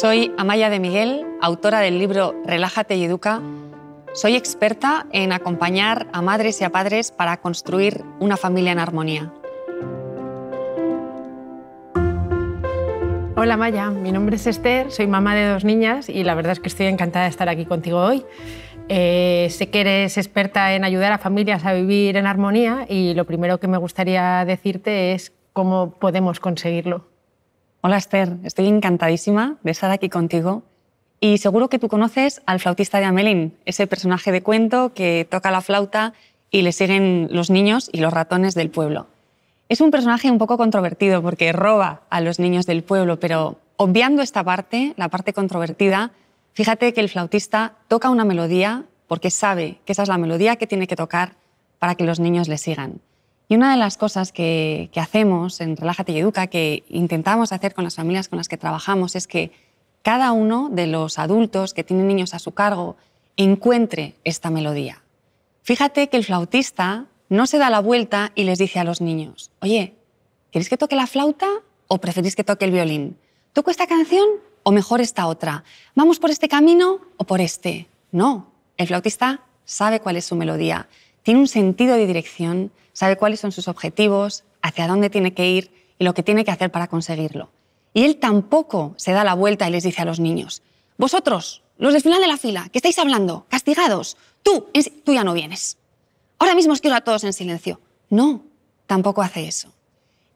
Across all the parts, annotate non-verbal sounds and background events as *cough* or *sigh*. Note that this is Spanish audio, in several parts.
Soy Amaya de Miguel, autora del libro Relájate y Educa. Soy experta en acompañar a madres y a padres para construir una familia en armonía. Hola Maya, mi nombre es Esther, soy mamá de dos niñas y la verdad es que estoy encantada de estar aquí contigo hoy. Eh, sé que eres experta en ayudar a familias a vivir en armonía y lo primero que me gustaría decirte es cómo podemos conseguirlo. Hola Esther, estoy encantadísima de estar aquí contigo y seguro que tú conoces al flautista de Amelín, ese personaje de cuento que toca la flauta y le siguen los niños y los ratones del pueblo. Es un personaje un poco controvertido porque roba a los niños del pueblo, pero obviando esta parte, la parte controvertida, fíjate que el flautista toca una melodía porque sabe que esa es la melodía que tiene que tocar para que los niños le sigan. Y una de las cosas que, hacemos en Relájate y Educa, que intentamos hacer con las familias con las que trabajamos, es que cada uno de los adultos que tienen niños a su cargo encuentre esta melodía. Fíjate que el flautista no se da la vuelta y les dice a los niños, oye, ¿queréis que toque la flauta o preferís que toque el violín? ¿Toco esta canción o mejor esta otra? ¿Vamos por este camino o por este? No, el flautista sabe cuál es su melodía tiene un sentido de dirección, sabe cuáles son sus objetivos, hacia dónde tiene que ir y lo que tiene que hacer para conseguirlo. Y él tampoco se da la vuelta y les dice a los niños, vosotros, los del final de la fila, que estáis hablando, castigados, tú, tú ya no vienes. Ahora mismo os quiero a todos en silencio. No, tampoco hace eso.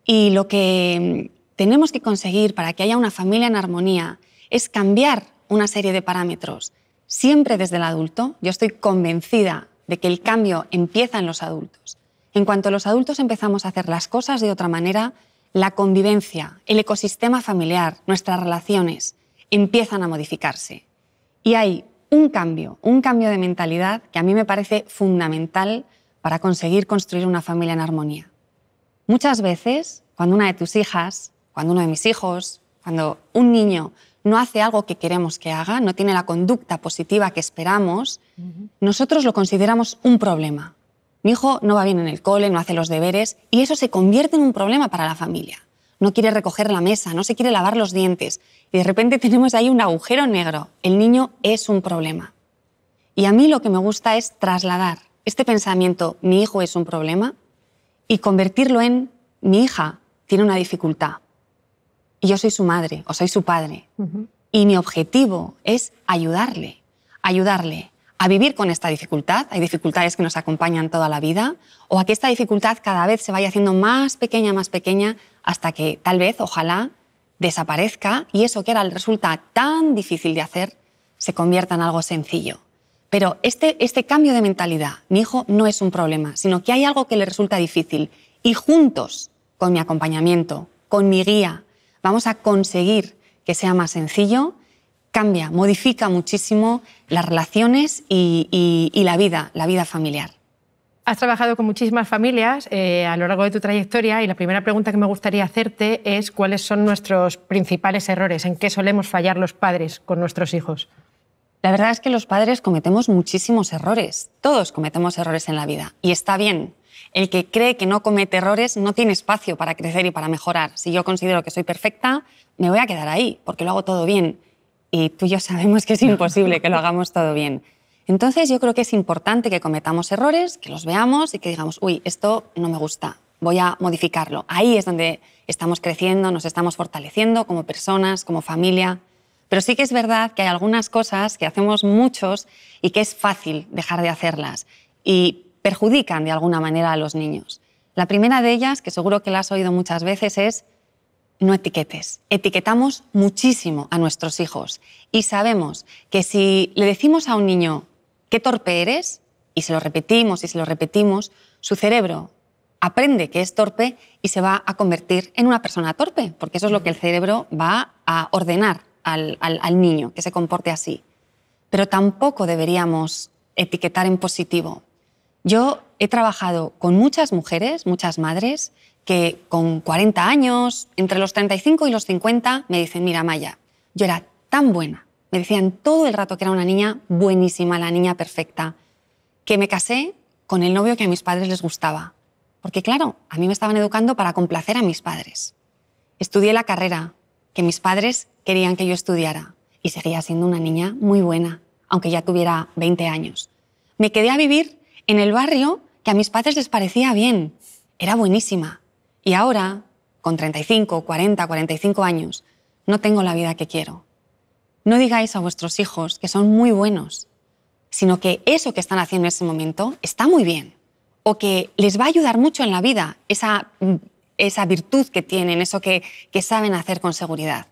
Y lo que mm, tenemos que conseguir para que haya una familia en armonía es cambiar una serie de parámetros, siempre desde el adulto. Yo estoy convencida de que el cambio empieza en los adultos. En cuanto los adultos empezamos a hacer las cosas de otra manera, la convivencia, el ecosistema familiar, nuestras relaciones empiezan a modificarse. Y hay un cambio, un cambio de mentalidad que a mí me parece fundamental para conseguir construir una familia en armonía. Muchas veces, cuando una de tus hijas, cuando uno de mis hijos, cuando un niño no hace algo que queremos que haga, no tiene la conducta positiva que esperamos, nosotros lo consideramos un problema. Mi hijo no va bien en el cole, no hace los deberes y eso se convierte en un problema para la familia. No quiere recoger la mesa, no se quiere lavar los dientes y de repente *laughs* tenemos ahí un agujero negro. El niño es un problema. Y a mí lo que me gusta es trasladar este pensamiento, mi hijo es un problema, y convertirlo en mi hija tiene una dificultad, y yo soy su madre o soy su padre. Y mi objetivo es ayudarle, ayudarle a vivir con esta dificultad. Hay dificultades que nos acompañan toda la vida o a que esta dificultad cada vez se vaya haciendo más pequeña, más pequeña, hasta que tal vez, ojalá, desaparezca y eso que ahora resulta tan difícil de hacer se convierta en algo sencillo. Pero este, este cambio de mentalidad, mi hijo no es un problema, sino que hay algo que le resulta difícil y juntos, con mi acompañamiento, con mi guía, vamos a conseguir que sea más sencillo, cambia, modifica muchísimo las relaciones y, la vida, la vida familiar. Has trabajado con muchísimas familias eh, a lo largo de tu trayectoria y la primera pregunta que me gustaría hacerte es cuáles son nuestros principales errores, en qué solemos fallar los padres con nuestros hijos. La verdad es que los padres cometemos muchísimos errores, todos cometemos errores en la vida y está bien, el que cree que no comete errores no tiene espacio para crecer y para mejorar. Si yo considero que soy perfecta, me voy a quedar ahí, porque lo hago todo bien. Y tú y yo sabemos que es imposible que lo hagamos todo bien. Entonces yo creo que es importante que cometamos errores, que los veamos y que digamos, uy, esto no me gusta, voy a modificarlo. Ahí es donde estamos creciendo, nos estamos fortaleciendo como personas, como familia. Pero sí que es verdad que hay algunas cosas que hacemos muchos y que es fácil dejar de hacerlas. Y perjudican de alguna manera a los niños. La primera de ellas, que seguro que la has oído muchas veces, es no etiquetes. Etiquetamos muchísimo a nuestros hijos y sabemos que si le decimos a un niño qué torpe eres, y se lo repetimos y se lo repetimos, su cerebro aprende que es torpe y se va a convertir en una persona torpe, porque eso es lo que el cerebro va a ordenar al, al niño, que se comporte así. Pero tampoco deberíamos etiquetar en positivo, yo he trabajado con muchas mujeres, muchas madres, que con 40 años, entre los 35 y los 50, me dicen, mira, Maya, yo era tan buena. Me decían todo el rato que era una niña buenísima, la niña perfecta, que me casé con el novio que a mis padres les gustaba. Porque claro, a mí me estaban educando para complacer a mis padres. Estudié la carrera que mis padres querían que yo estudiara y seguía siendo una niña muy buena, aunque ya tuviera 20 años. Me quedé a vivir en el barrio que a mis padres les parecía bien. Era buenísima. Y ahora, con 35, 40, 45 años, no tengo la vida que quiero. No digáis a vuestros hijos que son muy buenos, sino que eso que están haciendo en ese momento está muy bien. O que les va a ayudar mucho en la vida esa, virtud que tienen, eso que, que saben hacer con seguridad.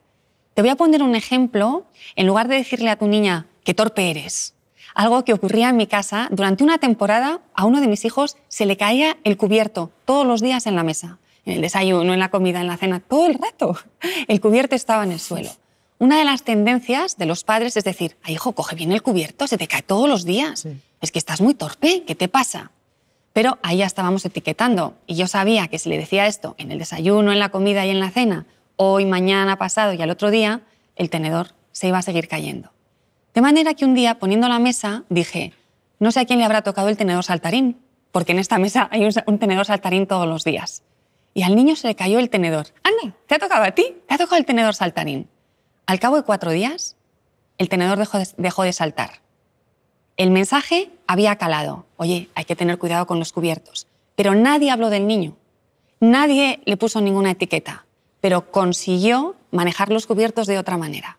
Te voy a poner un ejemplo. En lugar de decirle a tu niña que torpe eres, algo que ocurría en mi casa. Durante una temporada a uno de mis hijos se le caía el cubierto todos los días en la mesa, en el desayuno, en la comida, en la cena, todo el rato. *laughs* El cubierto estaba en el suelo. Una de las tendencias de los padres es decir, Ay, hijo, coge bien el cubierto, se te cae todos los días. Es que estás muy torpe, ¿qué te pasa? Pero ahí ya estábamos etiquetando y yo sabía que si le decía esto en el desayuno, en la comida y en la cena, hoy, mañana, pasado y al otro día, el tenedor se iba a seguir cayendo. De manera que un día, poniendo la mesa, dije, no sé a quién le habrá tocado el tenedor saltarín, porque en esta mesa hay un tenedor saltarín todos los días. Y al niño se le cayó el tenedor. Anda, te ha tocado a ti, te ha tocado el tenedor saltarín. Al cabo de cuatro días, el tenedor dejó dejó de saltar. El mensaje había calado. Oye, hay que tener cuidado con los cubiertos. Pero nadie habló del niño. Nadie le puso ninguna etiqueta. Pero consiguió manejar los cubiertos de otra manera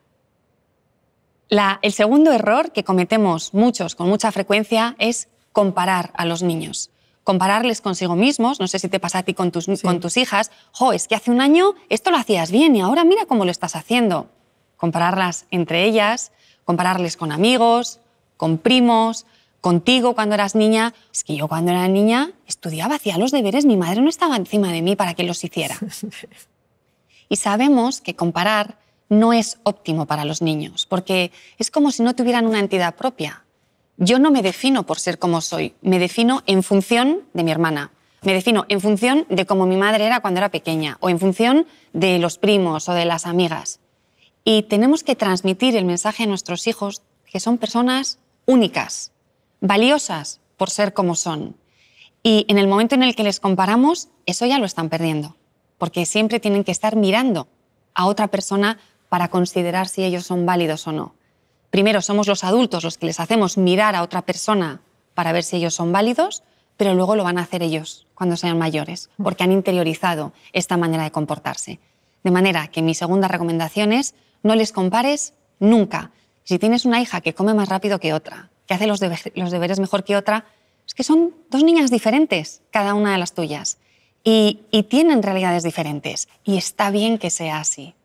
el segundo error que cometemos muchos con mucha frecuencia es comparar a los niños. Compararles consigo mismos, no sé si te pasa a ti con tus, con tus hijas, jo, es que hace un año esto lo hacías bien y ahora mira cómo lo estás haciendo. Compararlas entre ellas, compararles con amigos, con primos, contigo cuando eras niña. Es que yo cuando era niña estudiaba, hacía los deberes, mi madre no estaba encima de mí para que los hiciera. *laughs* y sabemos que comparar no es óptimo para los niños, porque es como si no tuvieran una entidad propia. Yo no me defino por ser como soy, me defino en función de mi hermana, me defino en función de cómo mi madre era cuando era pequeña, o en función de los primos o de las amigas. Y tenemos que transmitir el mensaje a nuestros hijos que son personas únicas, valiosas por ser como son. Y en el momento en el que les comparamos, eso ya lo están perdiendo, porque siempre tienen que estar mirando a otra persona para considerar si ellos son válidos o no. Primero somos los adultos los que les hacemos mirar a otra persona para ver si ellos son válidos, pero luego lo van a hacer ellos cuando sean mayores, porque han interiorizado esta manera de comportarse. De manera que mi segunda recomendación es no les compares nunca. Si tienes una hija que come más rápido que otra, que hace los, deberes mejor que otra, es que son dos niñas diferentes, cada una de las tuyas, y tienen realidades diferentes, y está bien que sea así.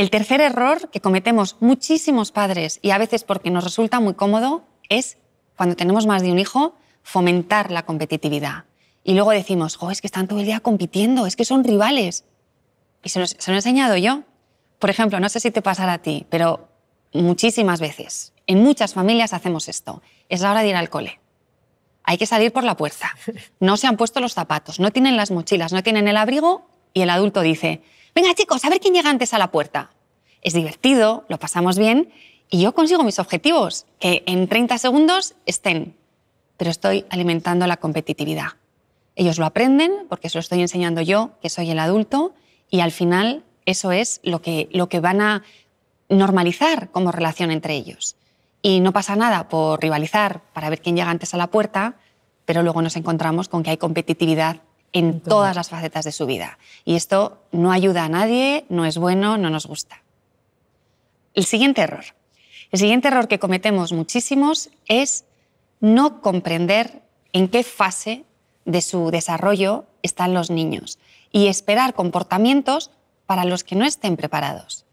El tercer error que cometemos muchísimos padres y a veces porque nos resulta muy cómodo es, cuando tenemos más de un hijo, fomentar la competitividad. Y luego decimos, es que están todo el día compitiendo, es que son rivales. Y se, se lo he enseñado yo. Por ejemplo, no sé si te pasará a ti, pero muchísimas veces, en muchas familias hacemos esto. Es la hora de ir al cole. Hay que salir por la puerta. No se han puesto los zapatos, no tienen las mochilas, no tienen el abrigo y el adulto dice, venga chicos, a ver quién llega antes a la puerta. Es divertido, lo pasamos bien y yo consigo mis objetivos, que en 30 segundos estén. Pero estoy alimentando la competitividad. Ellos lo aprenden porque se lo estoy enseñando yo, que soy el adulto, y al final eso es lo que, lo que van a normalizar como relación entre ellos. Y no pasa nada por rivalizar para ver quién llega antes a la puerta, pero luego nos encontramos con que hay competitividad en todas las facetas de su vida. Y esto no ayuda a nadie, no es bueno, no nos gusta. El siguiente error. El siguiente error que cometemos muchísimos es no comprender en qué fase de su desarrollo están los niños y esperar comportamientos para los que no estén preparados.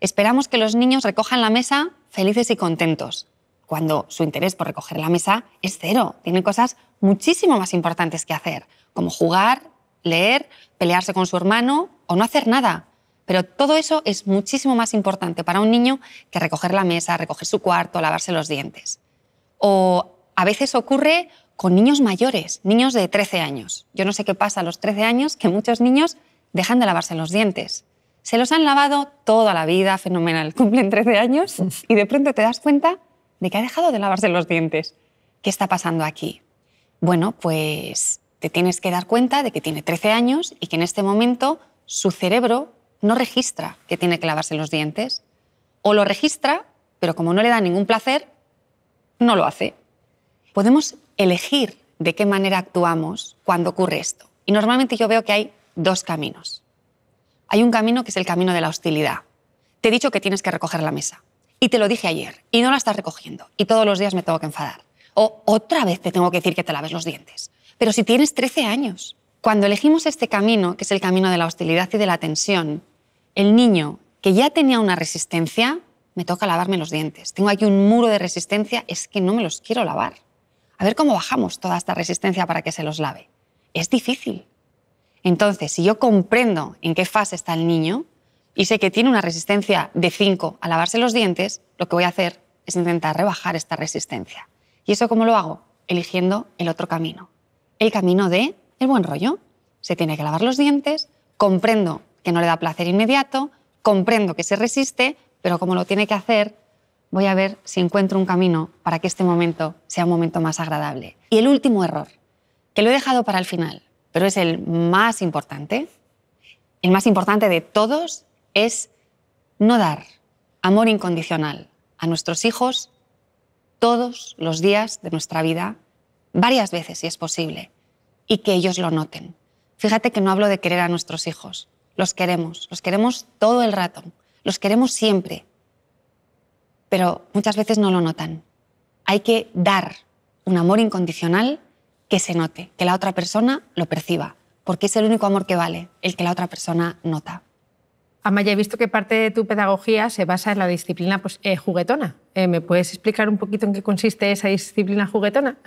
Esperamos que los niños recojan la mesa felices y contentos, cuando su interés por recoger la mesa es cero. Tienen cosas muchísimo más importantes que hacer, como jugar, leer, pelearse con su hermano o no hacer nada. Pero todo eso es muchísimo más importante para un niño que recoger la mesa, recoger su cuarto, lavarse los dientes. O a veces ocurre con niños mayores, niños de 13 años. Yo no sé qué pasa a los 13 años que muchos niños dejan de lavarse los dientes. Se los han lavado toda la vida, fenomenal. *laughs* Cumplen 13 años y de pronto te das cuenta de que ha dejado de lavarse los dientes. ¿Qué está pasando aquí? Bueno, pues te tienes que dar cuenta de que tiene 13 años y que en este momento su cerebro no registra que tiene que lavarse los dientes. O lo registra, pero como no le da ningún placer, no lo hace. Podemos elegir de qué manera actuamos cuando ocurre esto. Y normalmente yo veo que hay dos caminos. Hay un camino que es el camino de la hostilidad. Te he dicho que tienes que recoger la mesa y te lo dije ayer y no la estás recogiendo y todos los días me tengo que enfadar. O otra vez te tengo que decir que te laves los dientes. Pero si tienes 13 años, cuando elegimos este camino, que es el camino de la hostilidad y de la tensión, el niño que ya tenía una resistencia, me toca lavarme los dientes. Tengo aquí un muro de resistencia, es que no me los quiero lavar. A ver cómo bajamos toda esta resistencia para que se los lave. Es difícil. Entonces, si yo comprendo en qué fase está el niño, y sé que tiene una resistencia de 5 a lavarse los dientes, lo que voy a hacer es intentar rebajar esta resistencia. ¿Y eso cómo lo hago? Eligiendo el otro camino. El camino de el buen rollo. Se tiene que lavar los dientes, comprendo que no le da placer inmediato, comprendo que se resiste, pero como lo tiene que hacer, voy a ver si encuentro un camino para que este momento sea un momento más agradable. Y el último error, que lo he dejado para el final, pero es el más importante, el más importante de todos es no dar amor incondicional a nuestros hijos todos los días de nuestra vida, varias veces si es posible, y que ellos lo noten. Fíjate que no hablo de querer a nuestros hijos, los queremos, los queremos todo el rato, los queremos siempre, pero muchas veces no lo notan. Hay que dar un amor incondicional que se note, que la otra persona lo perciba, porque es el único amor que vale, el que la otra persona nota. Amaya, he visto que parte de tu pedagogía se basa en la disciplina pues, eh, juguetona. Eh, ¿Me puedes explicar un poquito en qué consiste esa disciplina juguetona?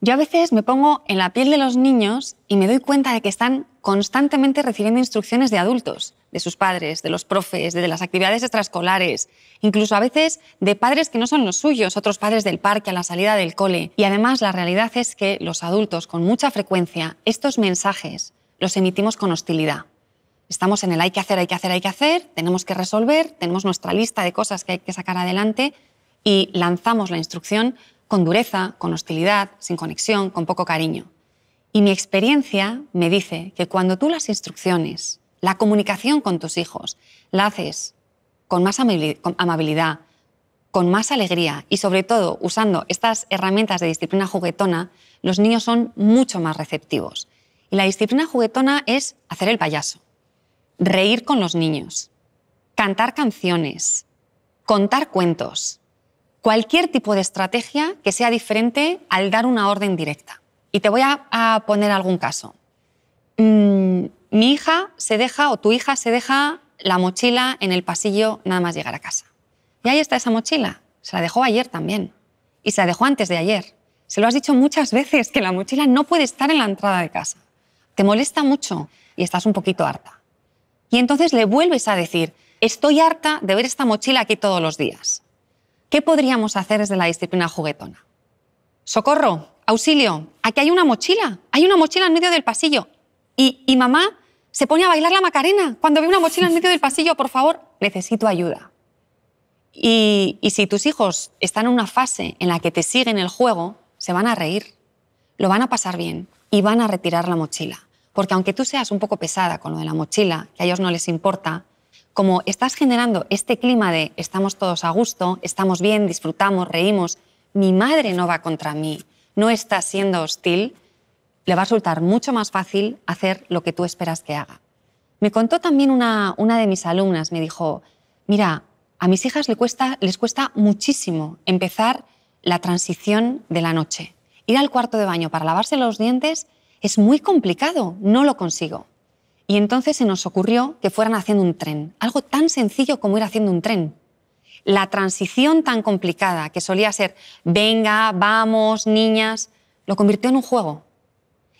Yo a veces me pongo en la piel de los niños y me doy cuenta de que están constantemente recibiendo instrucciones de adultos, de sus padres, de los profes, de las actividades extraescolares, incluso a veces de padres que no son los suyos, otros padres del parque a la salida del cole. Y además la realidad es que los adultos con mucha frecuencia estos mensajes los emitimos con hostilidad. Estamos en el hay que hacer, hay que hacer, hay que hacer, tenemos que resolver, tenemos nuestra lista de cosas que hay que sacar adelante y lanzamos la instrucción con dureza, con hostilidad, sin conexión, con poco cariño. Y mi experiencia me dice que cuando tú las instrucciones, la comunicación con tus hijos, la haces con más amabilidad, con más alegría y sobre todo usando estas herramientas de disciplina juguetona, los niños son mucho más receptivos. Y la disciplina juguetona es hacer el payaso reír con los niños, cantar canciones, contar cuentos, cualquier tipo de estrategia que sea diferente al dar una orden directa. Y te voy a, poner algún caso. Mm, mi hija se deja o tu hija se deja la mochila en el pasillo nada más llegar a casa. Y ahí está esa mochila. Se la dejó ayer también. Y se la dejó antes de ayer. Se lo has dicho muchas veces que la mochila no puede estar en la entrada de casa. Te molesta mucho y estás un poquito harta. Y entonces le vuelves a decir, estoy harta de ver esta mochila aquí todos los días. ¿Qué podríamos hacer desde la disciplina juguetona? Socorro, auxilio, aquí hay una mochila, hay una mochila en medio del pasillo. Y, mamá se pone a bailar la Macarena cuando ve una mochila en medio del pasillo, por favor, necesito ayuda. y si tus hijos están en una fase en la que te siguen el juego, se van a reír, lo van a pasar bien y van a retirar la mochila. Porque aunque tú seas un poco pesada con lo de la mochila, que a ellos no les importa, como estás generando este clima de estamos todos a gusto, estamos bien, disfrutamos, reímos, mi madre no va contra mí, no está siendo hostil, le va a resultar mucho más fácil hacer lo que tú esperas que haga. Me contó también una, una de mis alumnas, me dijo, mira, a mis hijas les cuesta muchísimo empezar la transición de la noche. Ir al cuarto de baño para lavarse los dientes es muy complicado, no lo consigo. Y entonces se nos ocurrió que fueran haciendo un tren, algo tan sencillo como ir haciendo un tren. La transición tan complicada que solía ser, venga, vamos, niñas, lo convirtió en un juego.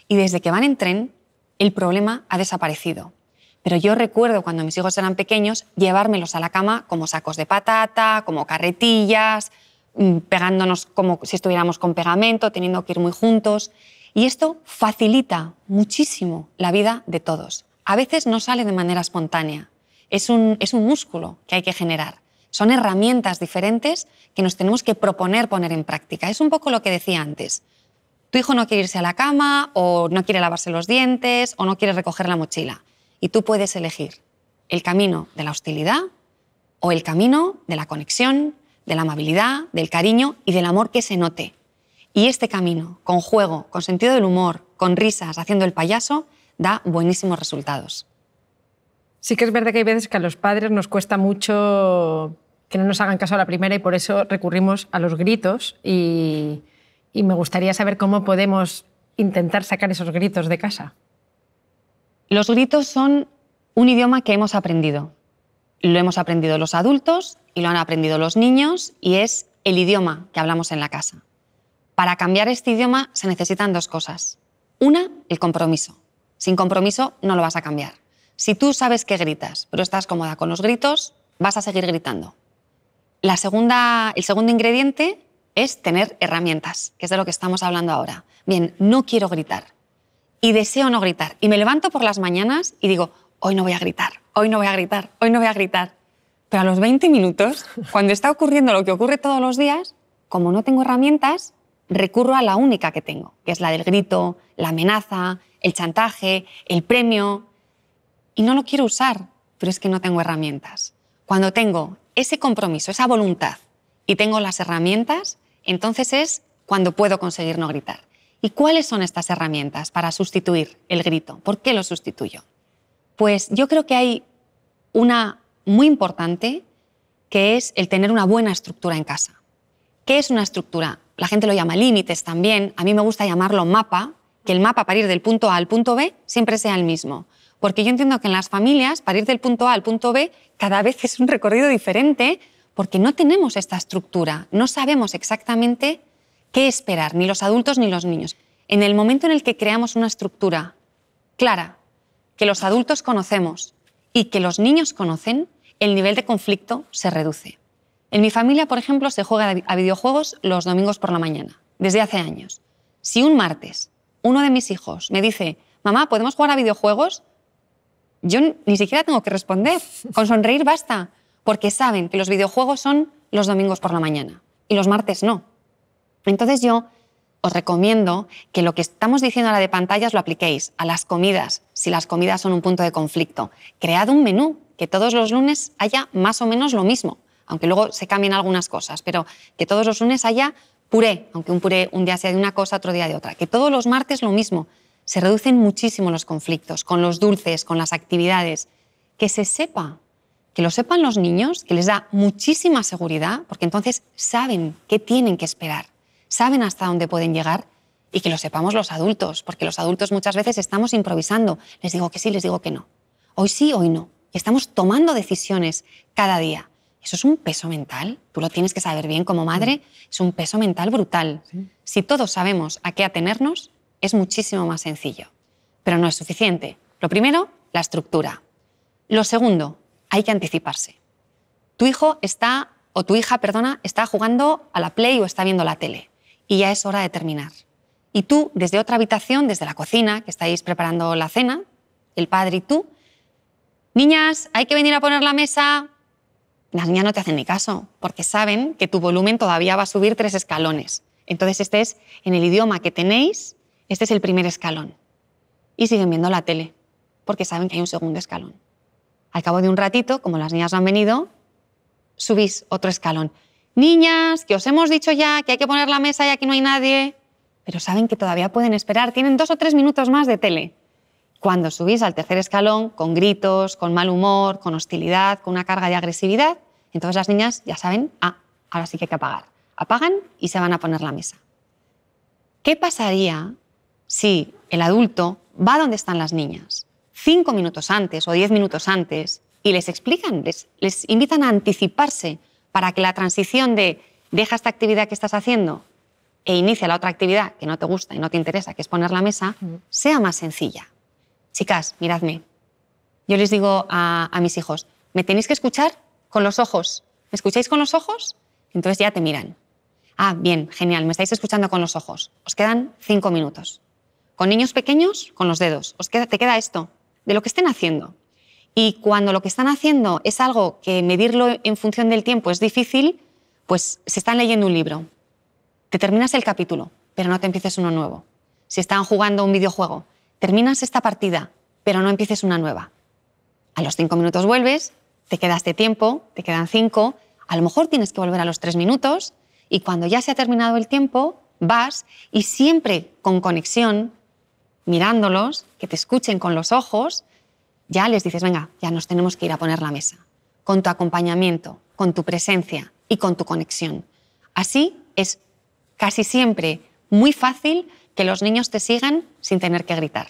Y desde que van en tren, el problema ha desaparecido. Pero yo recuerdo cuando mis hijos eran pequeños llevármelos a la cama como sacos de patata, como carretillas, mm, pegándonos como si estuviéramos con pegamento, teniendo que ir muy juntos. Y esto facilita muchísimo la vida de todos. A veces no sale de manera espontánea. Es un, músculo que hay que generar. Son herramientas diferentes que nos tenemos que proponer poner en práctica. Es un poco lo que decía antes. Tu hijo no quiere irse a la cama o no quiere lavarse los dientes o no quiere recoger la mochila. Y tú puedes elegir el camino de la hostilidad o el camino de la conexión, de la amabilidad, del cariño y del amor que se note. Y este camino, con juego, con sentido del humor, con risas, haciendo el payaso, da buenísimos resultados. Sí que es verdad que hay veces que a los padres nos cuesta mucho que no nos hagan caso a la primera y por eso recurrimos a los gritos y, me gustaría saber cómo podemos intentar sacar esos gritos de casa. Los gritos son un idioma que hemos aprendido. Lo hemos aprendido los adultos y lo han aprendido los niños y es el idioma que hablamos en la casa. Para cambiar este idioma se necesitan dos cosas. Una, el compromiso. Sin compromiso no lo vas a cambiar. Si tú sabes que gritas, pero estás cómoda con los gritos, vas a seguir gritando. La segunda, el segundo ingrediente es tener herramientas, que es de lo que estamos hablando ahora. Bien, no quiero gritar y deseo no gritar. Y me levanto por las mañanas y digo, hoy no voy a gritar, hoy no voy a gritar, hoy no voy a gritar. Pero a los 20 minutos, cuando está ocurriendo lo que ocurre todos los días, como no tengo herramientas, recurro a la única que tengo, que es la del grito, la amenaza, el chantaje, el premio. Y no lo quiero usar, pero es que no tengo herramientas. Cuando tengo ese compromiso, esa voluntad y tengo las herramientas, entonces es cuando puedo conseguir no gritar. ¿Y cuáles son estas herramientas para sustituir el grito? ¿Por qué lo sustituyo? Pues yo creo que hay una muy importante que es el tener una buena estructura en casa. ¿Qué es una estructura? la gente lo llama límites también, a mí me gusta llamarlo mapa, que el mapa para ir del punto A al punto B siempre sea el mismo. Porque yo entiendo que en las familias, para ir del punto A al punto B, cada vez *laughs* es un recorrido diferente, porque no tenemos esta estructura, no sabemos exactamente qué esperar, ni los adultos ni los niños. En el momento en el que creamos una estructura clara, que los adultos conocemos y que los niños conocen, el nivel de conflicto se reduce. En mi familia, por ejemplo, se juega a videojuegos los domingos por la mañana, desde hace años. Si un martes uno de mis hijos me dice, mamá, ¿podemos jugar a videojuegos? Yo ni siquiera tengo que responder. Con sonreír basta, porque saben que los videojuegos son los domingos por la mañana y los martes no. Entonces yo os recomiendo que lo que estamos diciendo ahora de pantallas lo apliquéis a las comidas, si las comidas son un punto de conflicto. Cread un menú, que todos los lunes haya más o menos lo mismo aunque luego se cambien algunas cosas, pero que todos los lunes haya puré, aunque un puré un día sea de una cosa, otro día de otra, que todos los martes lo mismo. Se reducen muchísimo los conflictos con los dulces, con las actividades, que se sepa, que lo sepan los niños, que les da muchísima seguridad, porque entonces saben qué tienen que esperar, saben hasta dónde pueden llegar y que lo sepamos los adultos, porque los adultos muchas veces estamos improvisando, les digo que sí, les digo que no, hoy sí, hoy no, y estamos tomando decisiones cada día. Eso es un peso mental, tú lo tienes que saber bien como madre, mm. es un peso mental brutal. Si todos sabemos a qué atenernos, es muchísimo más sencillo, pero no es suficiente. Lo primero, la estructura. Lo segundo, hay que anticiparse. Tu hijo está, o tu hija, perdona, está jugando a la Play o está viendo la tele y ya es hora de terminar. Y tú, desde otra habitación, desde la cocina, que estáis preparando la cena, el padre y tú, niñas, hay que venir a poner la mesa, las niñas no te hacen ni caso, porque saben que tu volumen todavía va a subir tres escalones. Entonces, este es, en el idioma que tenéis, este es el primer escalón. Y siguen viendo la tele, porque saben que hay un segundo escalón. Al cabo de un ratito, como las niñas no han venido, subís otro escalón. Niñas, que os hemos dicho ya que hay que poner la mesa y aquí no hay nadie. Pero saben que todavía pueden esperar, tienen dos o tres minutos más de tele. Cuando subís al tercer escalón, con gritos, con mal humor, con hostilidad, con una carga de agresividad, entonces las niñas ya saben, ah, ahora sí que hay que apagar. Apagan y se van a poner la mesa. ¿Qué pasaría si el adulto va donde están las niñas, cinco minutos antes o diez minutos antes, y les explican, les, invitan a anticiparse para que la transición de deja esta actividad que estás haciendo e inicia la otra actividad que no te gusta y no te interesa, que es poner la mesa, sea más sencilla? chicas, miradme. Yo les digo a, mis hijos, me tenéis que escuchar con los ojos. ¿Me escucháis con los ojos? Entonces ya te miran. Ah, bien, genial, me estáis escuchando con los ojos. Os quedan cinco minutos. Con niños pequeños, con los dedos. Os queda, te queda esto, de lo que estén haciendo. Y cuando lo que están haciendo es algo que medirlo en función del tiempo es difícil, pues se están leyendo un libro, te terminas el capítulo, pero no te empieces uno nuevo. Si están jugando un videojuego, terminas esta partida, pero no empieces una nueva. A los cinco minutos vuelves, te quedas de tiempo, te quedan cinco, a lo mejor tienes que volver a los tres minutos y cuando ya se ha terminado el tiempo, vas y siempre con conexión, mirándolos, que te escuchen con los ojos, ya les dices, venga, ya nos tenemos que ir a poner la mesa, con tu acompañamiento, con tu presencia y con tu conexión. Así es casi siempre muy fácil que los niños te sigan sin tener que gritar.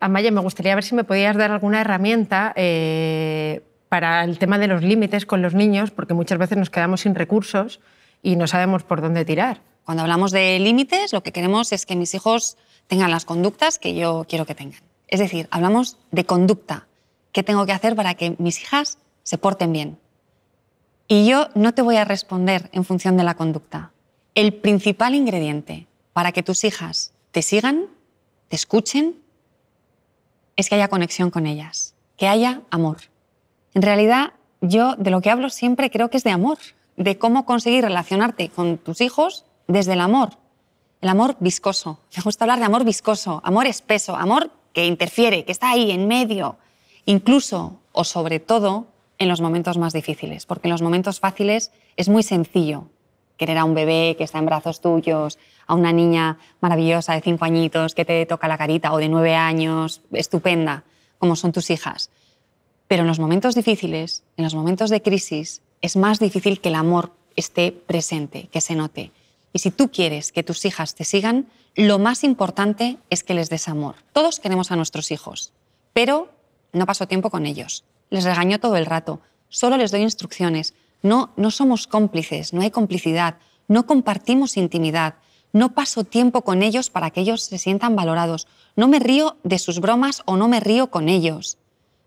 Amaya, me gustaría ver si me podías dar alguna herramienta eh, para el tema de los límites con los niños, porque muchas veces nos quedamos sin recursos y no sabemos por dónde tirar. Cuando hablamos de límites, lo que queremos es que mis hijos tengan las conductas que yo quiero que tengan. Es decir, hablamos de conducta. ¿Qué tengo que hacer para que mis hijas se porten bien? Y yo no te voy a responder en función de la conducta. El principal ingrediente para que tus hijas te sigan, te escuchen, es que haya conexión con ellas, que haya amor. En realidad, yo de lo que hablo siempre creo que es de amor, de cómo conseguir relacionarte con tus hijos desde el amor. El amor viscoso. Me gusta hablar de amor viscoso, amor espeso, amor que interfiere, que está ahí en medio, incluso o sobre todo en los momentos más difíciles, porque en los momentos fáciles es muy sencillo querer a un bebé que está en brazos tuyos, a una niña maravillosa de cinco añitos que te toca la carita o de nueve años, estupenda, como son tus hijas. Pero en los momentos difíciles, en los momentos de crisis, es más difícil que el amor esté presente, que se note. Y si tú quieres que tus hijas te sigan, lo más importante es que les des amor. Todos queremos a nuestros hijos, pero no paso tiempo con ellos. Les regaño todo el rato, solo les doy instrucciones, no, no somos cómplices, no hay complicidad, no compartimos intimidad, no paso tiempo con ellos para que ellos se sientan valorados, no me río de sus bromas o no me río con ellos.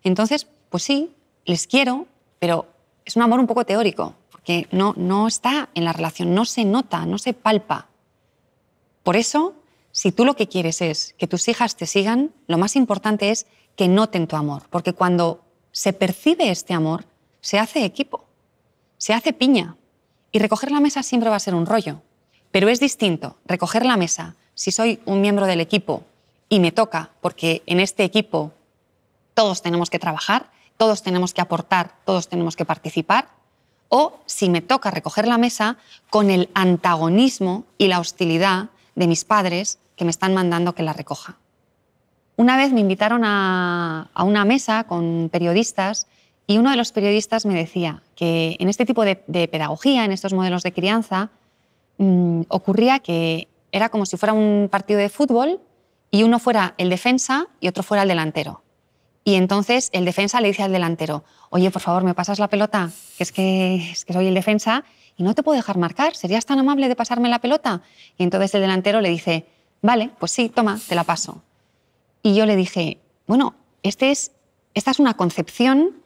Entonces, pues sí, les quiero, pero es un amor un poco teórico, porque no, no está en la relación, no se nota, no se palpa. Por eso, si tú lo que quieres es que tus hijas te sigan, lo más importante es que noten tu amor, porque cuando se percibe este amor, se hace equipo se hace piña. Y recoger la mesa siempre va a ser un rollo. Pero es distinto recoger la mesa si soy un miembro del equipo y me toca, porque en este equipo todos tenemos que trabajar, todos tenemos que aportar, todos tenemos que participar, o si me toca recoger la mesa con el antagonismo y la hostilidad de mis padres que me están mandando que la recoja. Una vez me invitaron a, una mesa con periodistas y uno de los periodistas me decía que en este tipo de, pedagogía, en estos modelos de crianza, mm, ocurría que era como si fuera un partido de fútbol y uno fuera el defensa y otro fuera el delantero. Y entonces el defensa le dice al delantero, oye, por favor, me pasas la pelota, que es que, soy el defensa y no te puedo dejar marcar, ¿serías tan amable de pasarme la pelota? Y entonces el delantero le dice, vale, pues sí, toma, te la paso. Y yo le dije, bueno, este es, esta es una concepción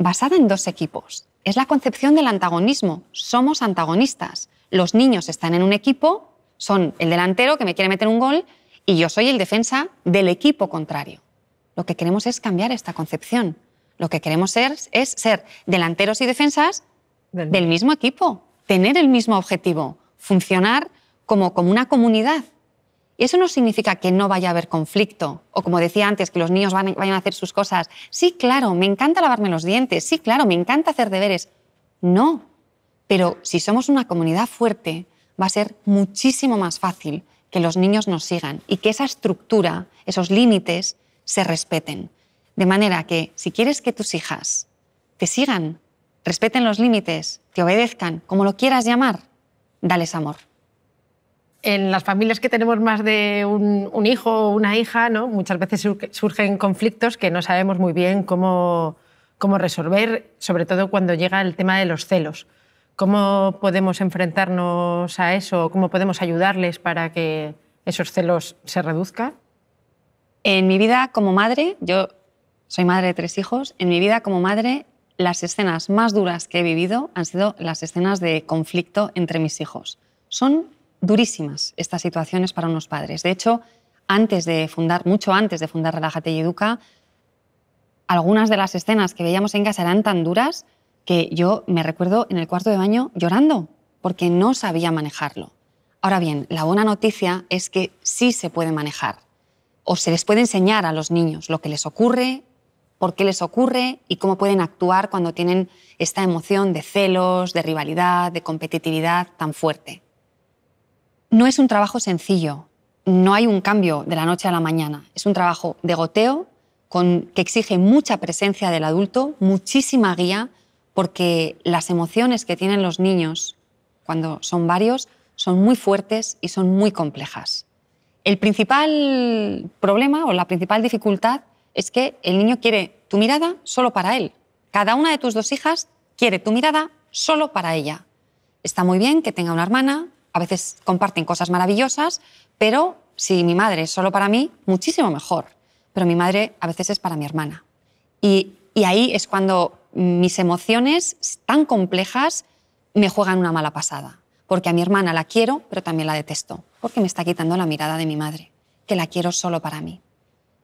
basada en dos equipos. Es la concepción del antagonismo. Somos antagonistas. Los niños están en un equipo, son el delantero que me quiere meter un gol y yo soy el defensa del equipo contrario. Lo que queremos es cambiar esta concepción. Lo que queremos ser, es ser delanteros y defensas del, mismo equipo, tener el mismo objetivo, funcionar como, como una comunidad y eso no significa que no vaya a haber conflicto, o como decía antes, que los niños vayan a hacer sus cosas. Sí, claro, me encanta lavarme los dientes, sí, claro, me encanta hacer deberes. No, pero si somos una comunidad fuerte, va a ser muchísimo más fácil que los niños nos sigan y que esa estructura, esos límites, se respeten. De manera que si quieres que tus hijas te sigan, respeten los límites, te obedezcan, como lo quieras llamar, dales amor en las familias que tenemos más de un, hijo o una hija, ¿no? muchas veces surgen conflictos que no sabemos muy bien cómo, cómo resolver, sobre todo cuando llega el tema de los celos. ¿Cómo podemos enfrentarnos a eso? ¿Cómo podemos ayudarles para que esos celos se reduzcan? En mi vida como madre, yo soy madre de tres hijos, en mi vida como madre las escenas más duras que he vivido han sido las escenas de conflicto entre mis hijos. Son durísimas estas situaciones para unos padres. De hecho, antes de fundar, mucho antes de fundar Relájate y Educa, algunas de las escenas que veíamos en casa eran tan duras que yo me recuerdo en el cuarto de baño llorando porque no sabía manejarlo. Ahora bien, la buena noticia es que sí se puede manejar o se les puede enseñar a los niños lo que les ocurre, por qué les ocurre y cómo pueden actuar cuando tienen esta emoción de celos, de rivalidad, de competitividad tan fuerte. No es un trabajo sencillo, no hay un cambio de la noche a la mañana, es un trabajo de goteo que exige mucha presencia del adulto, muchísima guía, porque las emociones que tienen los niños cuando son varios son muy fuertes y son muy complejas. El principal problema o la principal dificultad es que el niño quiere tu mirada solo para él. Cada una de tus dos hijas quiere tu mirada solo para ella. Está muy bien que tenga una hermana, a veces comparten cosas maravillosas, pero si mi madre es solo para mí, muchísimo mejor. Pero mi madre a veces es para mi hermana. Y, y ahí es cuando mis emociones tan complejas me juegan una mala pasada. Porque a mi hermana la quiero, pero también la detesto. Porque me está quitando la mirada de mi madre, que la quiero solo para mí.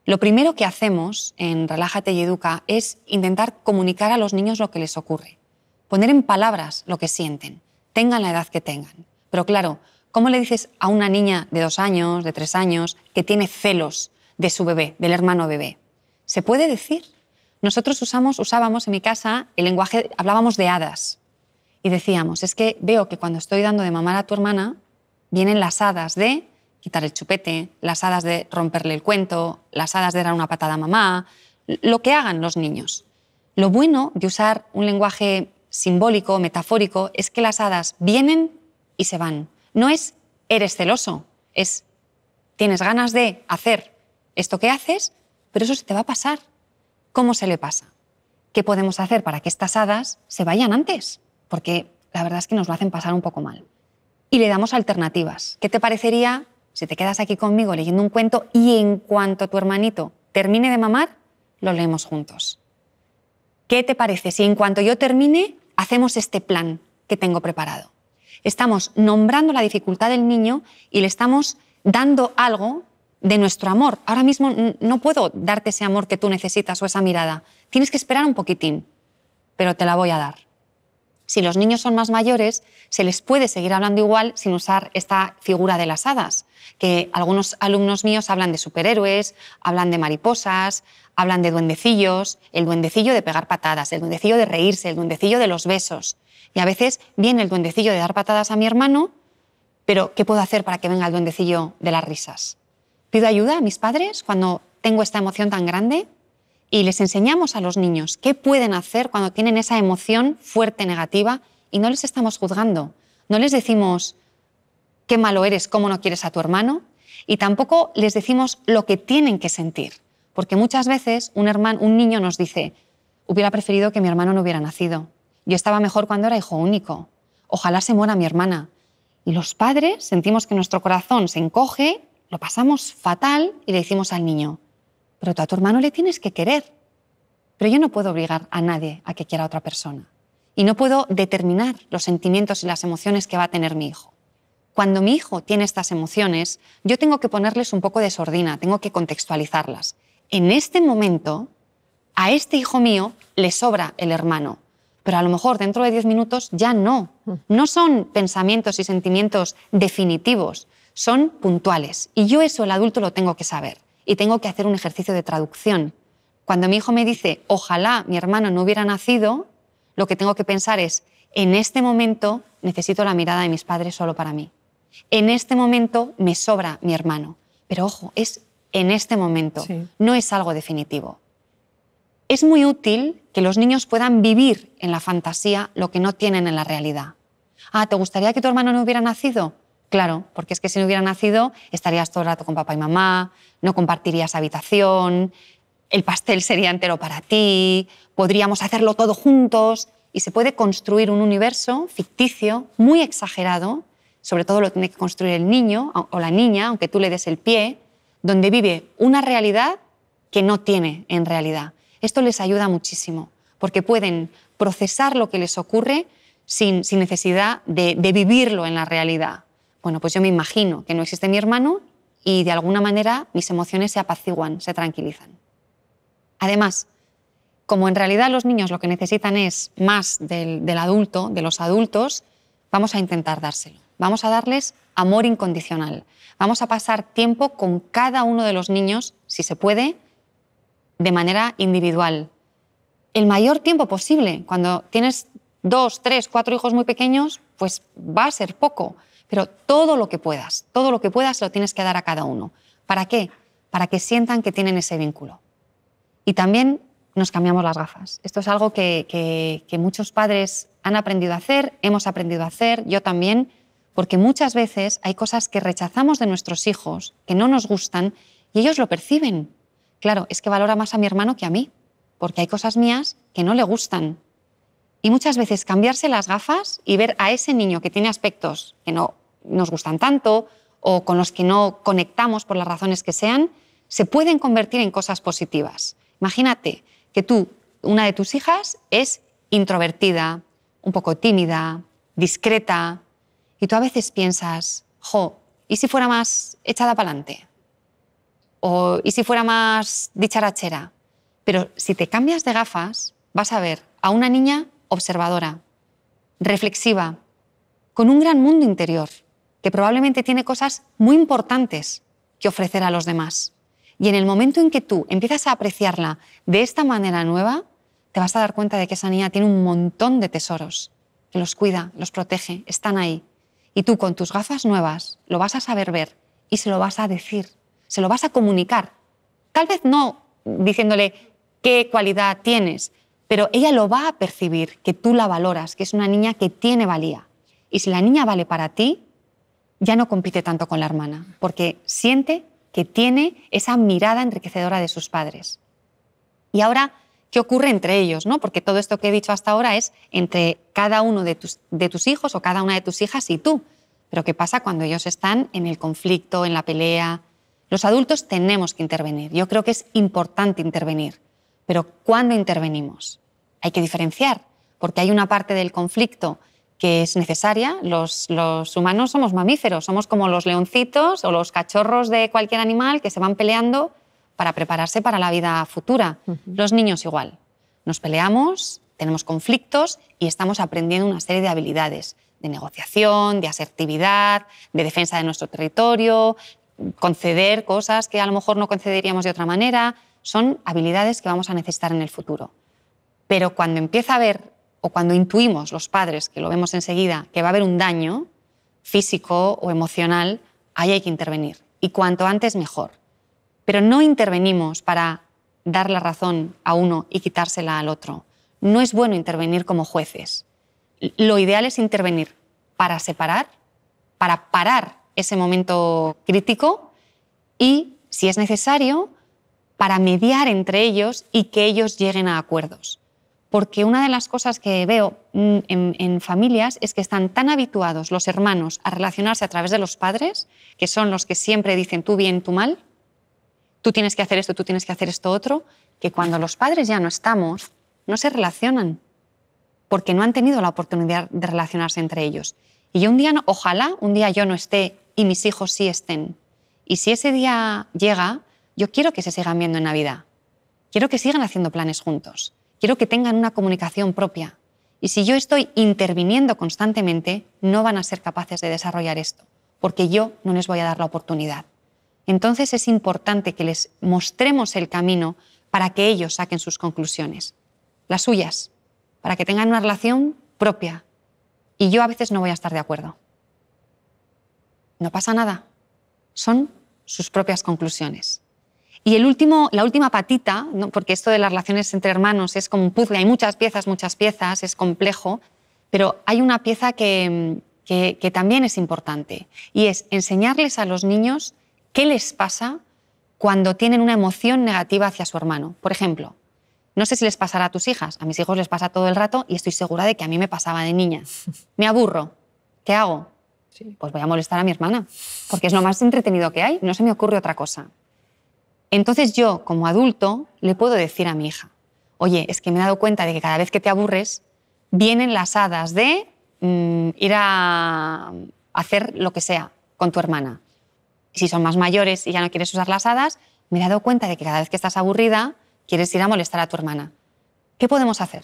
Lo primero que hacemos en Relájate y Educa es intentar comunicar a los niños lo que les ocurre. Poner en palabras lo que sienten, tengan la edad que tengan. Pero claro, ¿cómo le dices a una niña de dos años, de tres años, que tiene celos de su bebé, del hermano bebé? ¿Se puede decir? Nosotros usamos, usábamos en mi casa el lenguaje, hablábamos de hadas. Y decíamos, es que veo que cuando estoy dando de mamar a tu hermana, vienen las hadas de quitar el chupete, las hadas de romperle el cuento, las hadas de dar una patada a mamá, lo que hagan los niños. Lo bueno de usar un lenguaje simbólico, metafórico, es que las hadas vienen y se van. No es eres celoso, es tienes ganas de hacer esto que haces, pero eso se te va a pasar. ¿Cómo se le pasa? ¿Qué podemos hacer para que estas hadas se vayan antes? Porque la verdad es que nos lo hacen pasar un poco mal. Y le damos alternativas. ¿Qué te parecería si te quedas aquí conmigo leyendo un cuento y en cuanto tu hermanito termine de mamar, lo leemos juntos? ¿Qué te parece si en cuanto yo termine, hacemos este plan que tengo preparado? estamos nombrando la dificultad del niño y le estamos dando algo de nuestro amor. Ahora mismo no puedo darte ese amor que tú necesitas o esa mirada. Tienes que esperar un poquitín, pero te la voy a dar. Si los niños son más mayores, se les puede seguir hablando igual sin usar esta figura de las hadas, que algunos alumnos míos hablan de superhéroes, hablan de mariposas, hablan de duendecillos, el duendecillo de pegar patadas, el duendecillo de reírse, el duendecillo de los besos. Y a veces viene el duendecillo de dar patadas a mi hermano, pero ¿qué puedo hacer para que venga el duendecillo de las risas? Pido ayuda a mis padres cuando tengo esta emoción tan grande y les enseñamos a los niños qué pueden hacer cuando tienen esa emoción fuerte negativa y no les estamos juzgando. No les decimos qué malo eres, cómo no quieres a tu hermano y tampoco les decimos lo que tienen que sentir, porque muchas veces un hermano, un niño nos dice, hubiera preferido que mi hermano no hubiera nacido, yo estaba mejor cuando era hijo único. Ojalá se muera mi hermana. Y los padres sentimos que nuestro corazón se encoge, lo pasamos fatal y le decimos al niño, pero tú a tu hermano le tienes que querer. Pero yo no puedo obligar a nadie a que quiera a otra persona. Y no puedo determinar los sentimientos y las emociones que va a tener mi hijo. Cuando mi hijo tiene estas emociones, yo tengo que ponerles un poco de sordina, tengo que contextualizarlas. En este momento, a este hijo mío le sobra el hermano, pero a lo mejor dentro de diez minutos ya no. Mm. No son pensamientos y sentimientos definitivos, son puntuales. Y yo eso el adulto lo tengo que saber y tengo que hacer un ejercicio de traducción. Cuando mi hijo me dice, ojalá mi hermano no hubiera nacido, lo que tengo que pensar es, en este momento necesito la mirada de mis padres solo para mí. En este momento me sobra mi hermano. Pero ojo, es en este momento, no es algo definitivo. Es muy útil que los niños puedan vivir en la fantasía lo que no tienen en la realidad. Ah, ¿te gustaría que tu hermano no hubiera nacido? Claro, porque es que si no hubiera nacido estarías todo el rato con papá y mamá, no compartirías habitación, el pastel sería entero para ti, podríamos hacerlo todo juntos y se puede construir un universo ficticio, muy exagerado, sobre todo lo tiene que construir el niño o la niña, aunque tú le des el pie, donde vive una realidad que no tiene en realidad. Esto les ayuda muchísimo, porque pueden procesar lo que les ocurre sin, necesidad de, vivirlo en la realidad. Bueno, pues yo me imagino que no existe mi hermano y de alguna manera mis emociones se apaciguan, se tranquilizan. Además, como en realidad los niños lo que necesitan es más del, adulto, de los adultos, vamos a intentar dárselo. Vamos a darles amor incondicional. Vamos a pasar tiempo con cada uno de los niños, si se puede, de manera individual el mayor tiempo posible. Cuando tienes dos, tres, cuatro hijos muy pequeños, pues va a ser poco. Pero todo lo que puedas, todo lo que puedas lo tienes que dar a cada uno. ¿Para qué? Para que sientan que tienen ese vínculo. Y también nos cambiamos las gafas. Esto es algo que, muchos padres han aprendido a hacer, hemos aprendido a hacer, yo también, porque muchas veces hay cosas que rechazamos de nuestros hijos, que no nos gustan, y ellos lo perciben claro, es que valora más a mi hermano que a mí, porque hay cosas mías que no le gustan. Y muchas veces cambiarse las gafas y ver a ese niño que tiene aspectos que no nos gustan tanto o con los que no conectamos por las razones que sean, se pueden convertir en cosas positivas. Imagínate que tú, una de tus hijas, es introvertida, un poco tímida, discreta, y tú a veces piensas, jo, ¿y si fuera más echada para adelante? ¿y si fuera más dicharachera? Pero si te cambias de gafas, vas a ver a una niña observadora, reflexiva, con un gran mundo interior, que probablemente tiene cosas muy importantes que ofrecer a los demás. Y en el momento en que tú empiezas a apreciarla de esta manera nueva, te vas a dar cuenta de que esa niña tiene un montón de tesoros, que los cuida, los protege, están ahí. Y tú con tus gafas nuevas lo vas a saber ver y se lo vas a decir se lo vas a comunicar. Tal vez no diciéndole qué cualidad tienes, pero ella lo va a percibir, que tú la valoras, que es una niña que tiene valía. Y si la niña vale para ti, ya no compite tanto con la hermana, porque siente que tiene esa mirada enriquecedora de sus padres. Y ahora, ¿qué ocurre entre ellos? ¿no? Porque todo esto que he dicho hasta ahora es entre cada uno de tus hijos o cada una de tus hijas y tú. Pero ¿qué pasa cuando ellos están en el conflicto, en la pelea, los adultos tenemos que intervenir. Yo creo que es importante intervenir. Pero ¿cuándo intervenimos? Hay que diferenciar, porque hay una parte del conflicto que es necesaria. Los, humanos somos mamíferos, somos como los leoncitos o los cachorros de cualquier animal que se van peleando para prepararse para la vida futura. Los niños igual. Nos peleamos, tenemos conflictos y estamos aprendiendo una serie de habilidades de negociación, de asertividad, de defensa de nuestro territorio, conceder cosas que a lo mejor no concederíamos de otra manera, son habilidades que vamos a necesitar en el futuro. Pero cuando empieza a ver o cuando intuimos los padres, que lo vemos enseguida, que va a haber un daño físico o emocional, ahí hay que intervenir. Y cuanto antes, mejor. Pero no intervenimos para dar la razón a uno y quitársela al otro. No es bueno intervenir como jueces. Lo ideal es intervenir para separar, para parar ese momento crítico y, si es necesario, para mediar entre ellos y que ellos lleguen a acuerdos. Porque una de las cosas que veo mm, en, familias es que están tan habituados los hermanos a relacionarse a través de los padres, que son los que siempre dicen tú bien, tú mal, tú tienes que hacer esto, tú tienes que hacer esto otro, que cuando los padres ya no estamos, no se relacionan, porque no han tenido la oportunidad de relacionarse entre ellos. Y yo un día, ojalá un día yo no esté y mis hijos sí estén. Y si ese día llega, yo quiero que se sigan viendo en Navidad. Quiero que sigan haciendo planes juntos. Quiero que tengan una comunicación propia. Y si yo estoy interviniendo constantemente, no van a ser capaces de desarrollar esto, porque yo no les voy a dar la oportunidad. Entonces es importante que les mostremos el camino para que ellos saquen sus conclusiones, las suyas, para que tengan una relación propia. Y yo a veces no voy a estar de acuerdo. No pasa nada. Son sus propias conclusiones. Y la última patita, porque esto de las relaciones entre hermanos es como un puzzle, hay muchas piezas, muchas piezas, es complejo, pero hay una pieza que, que también es importante y es enseñarles a los niños qué les pasa cuando tienen una emoción negativa hacia su hermano. Por ejemplo, no sé si les pasará a tus hijas, a mis hijos les pasa todo el rato y estoy segura de que a mí me pasaba de niña. Me aburro, ¿qué hago? pues voy a molestar a mi hermana, porque es lo más entretenido que hay, no se me ocurre otra cosa. Entonces yo, como adulto, le puedo decir a mi hija, oye, es que me he dado cuenta de que cada vez que te aburres, vienen las hadas de mm, ir a mm, hacer lo que sea con tu hermana. Si son más mayores y ya no quieres usar las hadas, me he dado cuenta de que cada vez que estás aburrida, quieres ir a molestar a tu hermana. ¿Qué podemos hacer?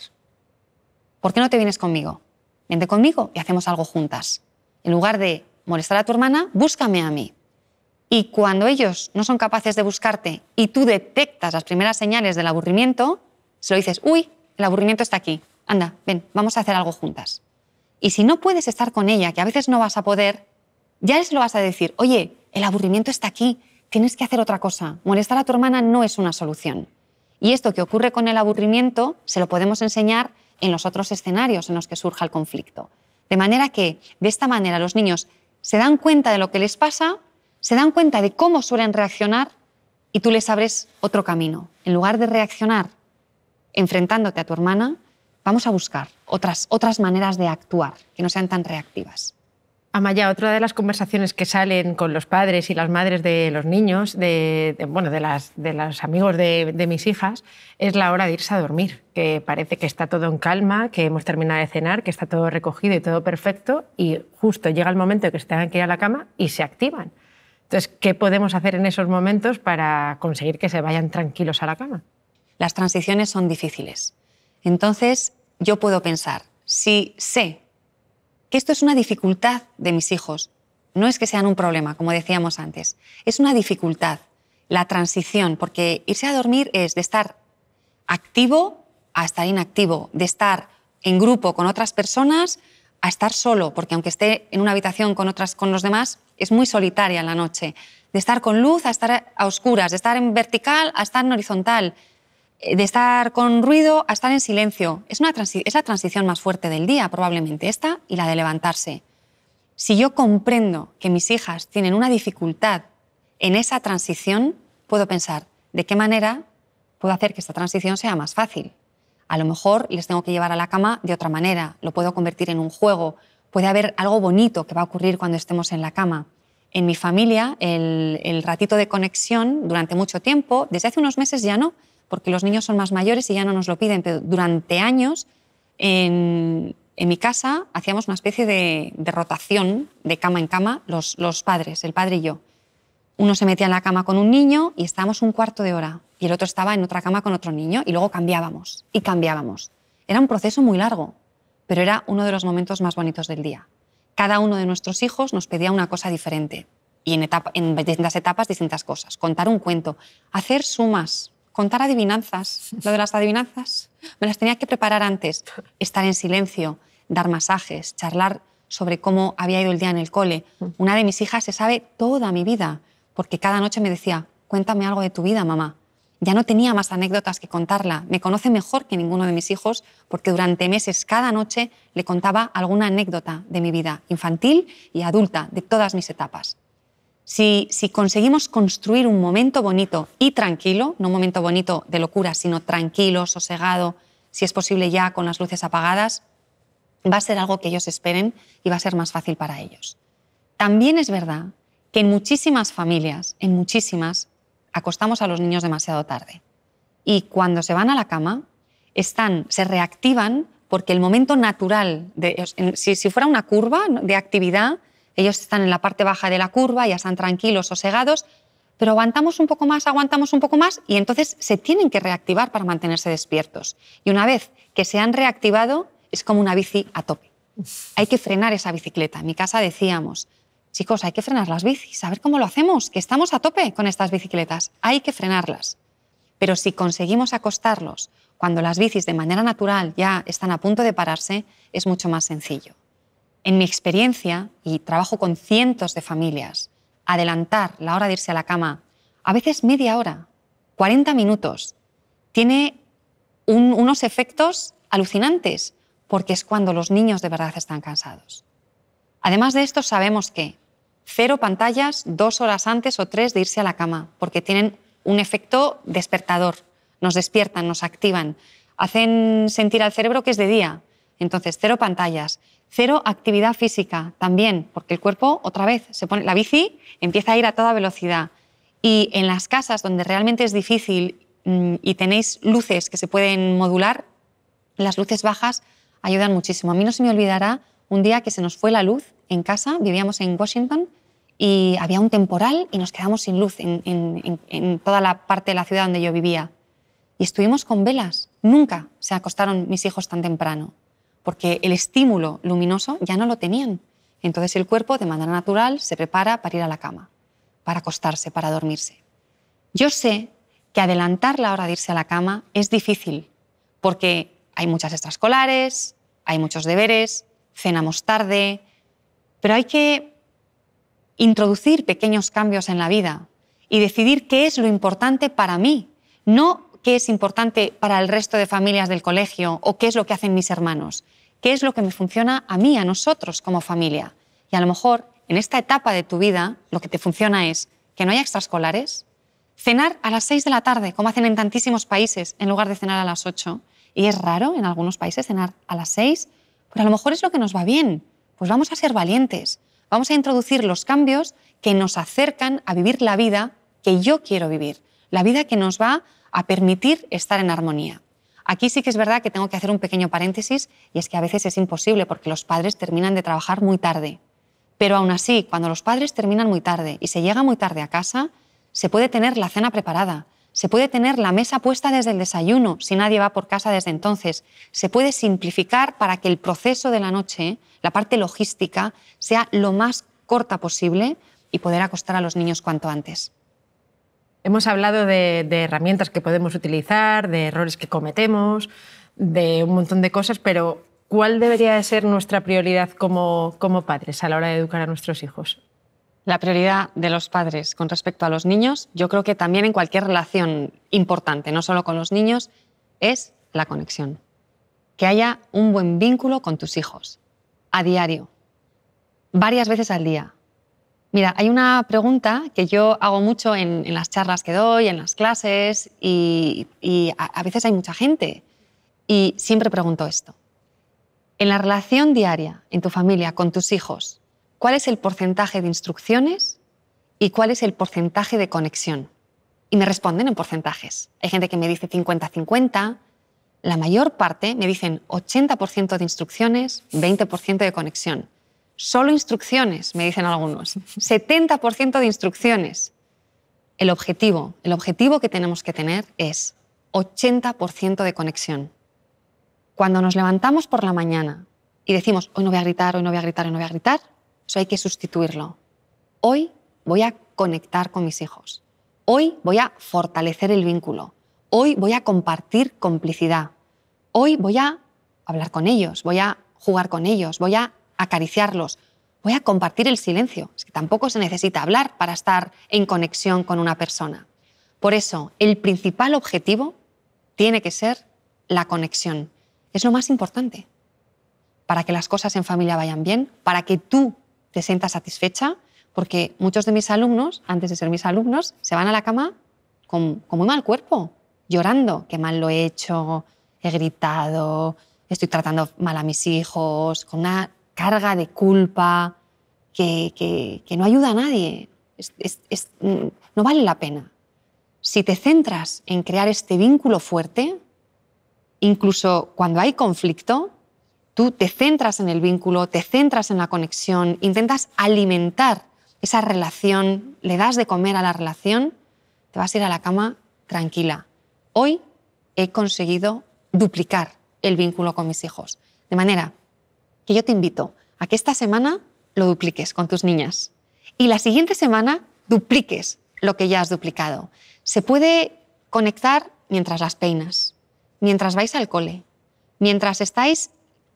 ¿Por qué no te vienes conmigo? Vente conmigo y hacemos algo juntas en lugar de molestar a tu hermana, búscame a mí. Y cuando ellos no son capaces de buscarte y tú detectas las primeras señales del aburrimiento, se lo dices, uy, el aburrimiento está aquí, anda, ven, vamos a hacer algo juntas. Y si no puedes estar con ella, que a veces no vas a poder, ya se lo vas a decir, oye, el aburrimiento está aquí, tienes que hacer otra cosa, molestar a tu hermana no es una solución. Y esto que ocurre con el aburrimiento se lo podemos enseñar en los otros escenarios en los que surja el conflicto. De manera que, de esta manera, los niños se dan cuenta de lo que les pasa, se dan cuenta de cómo suelen reaccionar y tú les abres otro camino. En lugar de reaccionar enfrentándote a tu hermana, vamos a buscar otras, otras maneras de actuar que no sean tan reactivas. Amaya, otra de las conversaciones que salen con los padres y las madres de los niños, de, bueno, de, los amigos de, mis hijas, es la hora de irse a dormir, que parece que está todo en calma, que hemos terminado de cenar, que está todo recogido y todo perfecto, y justo llega el momento de que se tengan que ir a la cama y se activan. Entonces, ¿qué podemos hacer en esos momentos para conseguir que se vayan tranquilos a la cama? Las transiciones son difíciles. Entonces, yo puedo pensar, si sé esto es una dificultad de mis hijos. No es que sean un problema, como decíamos antes. Es una dificultad, la transición, porque irse a dormir es de estar activo a estar inactivo, de estar en grupo con otras personas a estar solo, porque aunque esté en una habitación con otras con los demás, es muy solitaria en la noche. De estar con luz a estar a oscuras, de estar en vertical a estar en horizontal, de estar con ruido a estar en silencio. Es, la transición más fuerte del día, probablemente esta y la de levantarse. Si yo comprendo que mis hijas tienen una dificultad en esa transición, puedo pensar de qué manera puedo hacer que esta transición sea más fácil. A lo mejor les tengo que llevar a la cama de otra manera, lo puedo convertir en un juego, puede haber algo bonito que va a ocurrir cuando estemos en la cama. En mi familia, el ratito de conexión durante mucho tiempo, desde hace unos meses ya no, porque los niños son más mayores y ya no nos lo piden, pero durante años en, mi casa hacíamos una especie de, rotación de cama en cama los, padres, el padre y yo. Uno se metía en la cama con un niño y estábamos un cuarto de hora y el otro estaba en otra cama con otro niño y luego cambiábamos y cambiábamos. Era un proceso muy largo, pero era uno de los momentos más bonitos del día. Cada uno de nuestros hijos nos pedía una cosa diferente y en, etapa, en distintas etapas distintas cosas. Contar un cuento, hacer sumas, contar adivinanzas. Lo de las adivinanzas me las tenía que preparar antes. Estar en silencio, dar masajes, charlar sobre cómo había ido el día en el cole. Una de mis hijas se sabe toda mi vida, porque cada noche me decía, cuéntame algo de tu vida, mamá. Ya no tenía más anécdotas que contarla. Me conoce mejor que ninguno de mis hijos porque durante meses cada noche le contaba alguna anécdota de mi vida infantil y adulta, de todas mis etapas. Si, conseguimos construir un momento bonito y tranquilo, no un momento bonito de locura, sino tranquilo, sosegado, si es posible ya con las luces apagadas, va a ser algo que ellos esperen y va a ser más fácil para ellos. También es verdad que en muchísimas familias, en muchísimas, acostamos a los niños demasiado tarde. Y cuando se van a la cama, están, se reactivan porque el momento natural, si fuera una curva de actividad, ellos están en la parte baja de la curva, ya están tranquilos, sosegados, pero aguantamos un poco más, aguantamos un poco más y entonces se tienen que reactivar para mantenerse despiertos. Y una vez que se han reactivado, es como una bici a tope. Hay que frenar esa bicicleta. En mi casa decíamos, chicos, hay que frenar las bicis, a ver cómo lo hacemos, que estamos a tope con estas bicicletas, hay que frenarlas. Pero si conseguimos acostarlos cuando las bicis de manera natural ya están a punto de pararse, es mucho más sencillo. En mi experiencia, y trabajo con cientos de familias, adelantar la hora de irse a la cama, a veces media hora, 40 minutos, tiene unos efectos alucinantes, porque es cuando los niños de verdad están cansados. Además de esto, sabemos que cero pantallas dos horas antes o tres de irse a la cama, porque tienen un efecto despertador, nos despiertan, nos activan, hacen sentir al cerebro que es de día, entonces, cero pantallas, cero actividad física también, porque el cuerpo otra vez se pone, la bici empieza a ir a toda velocidad. Y en las casas donde realmente es difícil mm, y tenéis luces que se pueden modular, las luces bajas ayudan muchísimo. A mí no se me olvidará un día que se nos fue la luz en casa, vivíamos en Washington y había un temporal y nos quedamos sin luz en, en toda la parte de la ciudad donde yo vivía. Y estuvimos con velas. Nunca se acostaron mis hijos tan temprano porque el estímulo luminoso ya no lo tenían. Entonces el cuerpo, de manera natural, se prepara para ir a la cama, para acostarse, para dormirse. Yo sé que adelantar la hora de irse a la cama es difícil, porque hay muchas extraescolares, hay muchos deberes, cenamos tarde, pero hay que introducir pequeños cambios en la vida y decidir qué es lo importante para mí, no qué es importante para el resto de familias del colegio o qué es lo que hacen mis hermanos, qué es lo que me funciona a mí, a nosotros como familia. Y a lo mejor en esta etapa de tu vida lo que te funciona es que no haya extraescolares, cenar a las seis de la tarde, como hacen en tantísimos países, en lugar de cenar a las ocho. Y es raro en algunos países cenar a las seis, pero a lo mejor es lo que nos va bien. Pues vamos a ser valientes, vamos a introducir los cambios que nos acercan a vivir la vida que yo quiero vivir, la vida que nos va a permitir estar en armonía. Aquí sí que es verdad que tengo que hacer un pequeño paréntesis y es que a veces es imposible porque los padres terminan de trabajar muy tarde. Pero aún así, cuando los padres terminan muy tarde y se llega muy tarde a casa, se puede tener la cena preparada, se puede tener la mesa puesta desde el desayuno si nadie va por casa desde entonces, se puede simplificar para que el proceso de la noche, la parte logística, sea lo más corta posible y poder acostar a los niños cuanto antes. Hemos hablado de, herramientas que podemos utilizar, de errores que cometemos, de un montón de cosas, pero ¿cuál debería ser nuestra prioridad como padres a la hora de educar a nuestros hijos? La prioridad de los padres con respecto a los niños, yo creo que también en cualquier relación importante, no solo con los niños, es la conexión. Que haya un buen vínculo con tus hijos, a diario, varias veces al día, Mira, hay una pregunta que yo hago mucho en, las charlas que doy, en las clases, y, a, a, veces hay mucha gente. Y siempre pregunto esto. En la relación diaria, en tu familia, con tus hijos, ¿cuál es el porcentaje de instrucciones y cuál es el porcentaje de conexión? Y me responden en porcentajes. Hay gente que me dice 50-50. La mayor parte me dicen 80% de instrucciones, 20% de conexión. Solo instrucciones, me dicen algunos. 70% de instrucciones. El objetivo, el objetivo que tenemos que tener es 80% de conexión. Cuando nos levantamos por la mañana y decimos, hoy no voy a gritar, hoy no voy a gritar, hoy no voy a gritar, eso hay que sustituirlo. Hoy voy a conectar con mis hijos. Hoy voy a fortalecer el vínculo. Hoy voy a compartir complicidad. Hoy voy a hablar con ellos, voy a jugar con ellos, voy a acariciarlos. Voy a compartir el silencio. Es que tampoco se necesita hablar para estar en conexión con una persona. Por eso, el principal objetivo tiene que ser la conexión. Es lo más importante. Para que las cosas en familia vayan bien, para que tú te sientas satisfecha, porque muchos de mis alumnos, antes de ser mis alumnos, se van a la cama con, muy mal cuerpo, llorando, qué mal lo he hecho, he gritado, estoy tratando mal a mis hijos, con una carga de culpa que, no ayuda a nadie. Mm, no vale la pena. Si te centras en crear este vínculo fuerte, incluso cuando hay conflicto, tú te centras en el vínculo, te centras en la conexión, intentas alimentar esa relación, le das de comer a la relación, te vas a ir a la cama tranquila. Hoy he conseguido duplicar el vínculo con mis hijos. De manera que yo te invito a que esta semana lo dupliques con tus niñas y la siguiente semana dupliques lo que ya has duplicado. Se puede conectar mientras las peinas, mientras vais al cole, mientras estáis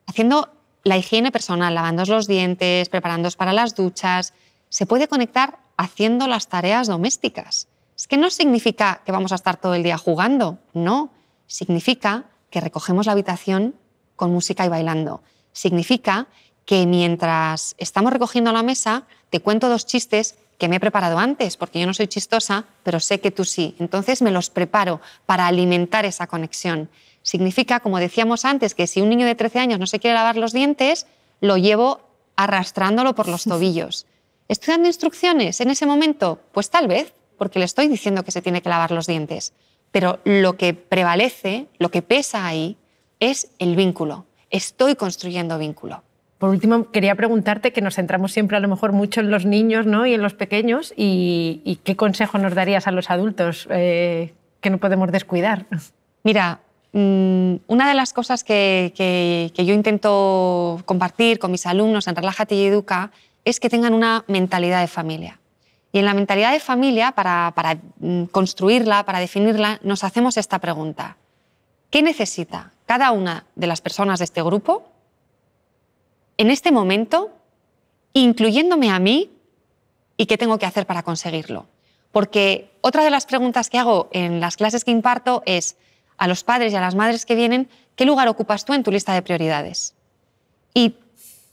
haciendo la higiene personal, lavándos los dientes, preparándoos para las duchas. Se puede conectar haciendo las tareas domésticas. Es que no significa que vamos a estar todo el día jugando, no. Significa que recogemos la habitación con música y bailando. Significa que mientras estamos recogiendo la mesa, te cuento dos chistes que me he preparado antes, porque yo no soy chistosa, pero sé que tú sí. Entonces me los preparo para alimentar esa conexión. Significa, como decíamos antes, que si un niño de 13 años no se quiere lavar los dientes, lo llevo arrastrándolo por los *laughs* tobillos. ¿Estoy dando instrucciones en ese momento? Pues tal vez, porque le estoy diciendo que se tiene que lavar los dientes. Pero lo que prevalece, lo que pesa ahí, es el vínculo estoy construyendo vínculo. Por último, quería preguntarte que nos centramos siempre a lo mejor mucho en los niños ¿no? y en los pequeños y, qué consejo nos darías a los adultos eh, que no podemos descuidar. Mira, mm, una de las cosas que, yo intento compartir con mis alumnos en Relájate y Educa es que tengan una mentalidad de familia. Y en la mentalidad de familia, para mm, construirla, para definirla, nos hacemos esta pregunta. ¿Qué necesita? cada una de las personas de este grupo, en este momento, incluyéndome a mí y qué tengo que hacer para conseguirlo. Porque otra de las preguntas que hago en las clases que imparto es a los padres y a las madres que vienen, ¿qué lugar ocupas tú en tu lista de prioridades? Y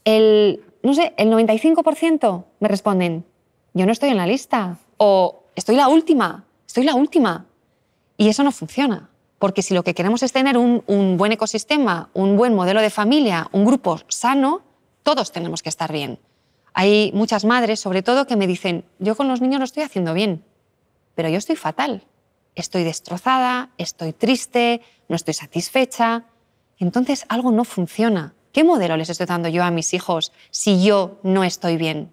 el, no sé, el 95% me responden, yo no estoy en la lista, o estoy la última, estoy la última. Y eso no funciona. Porque si lo que queremos es tener un, buen ecosistema, un buen modelo de familia, un grupo sano, todos tenemos que estar bien. Hay muchas madres, sobre todo, que me dicen, yo con los niños lo estoy haciendo bien, pero yo estoy fatal. Estoy destrozada, estoy triste, no estoy satisfecha. Entonces algo no funciona. ¿Qué modelo les estoy dando yo a mis hijos si yo no estoy bien?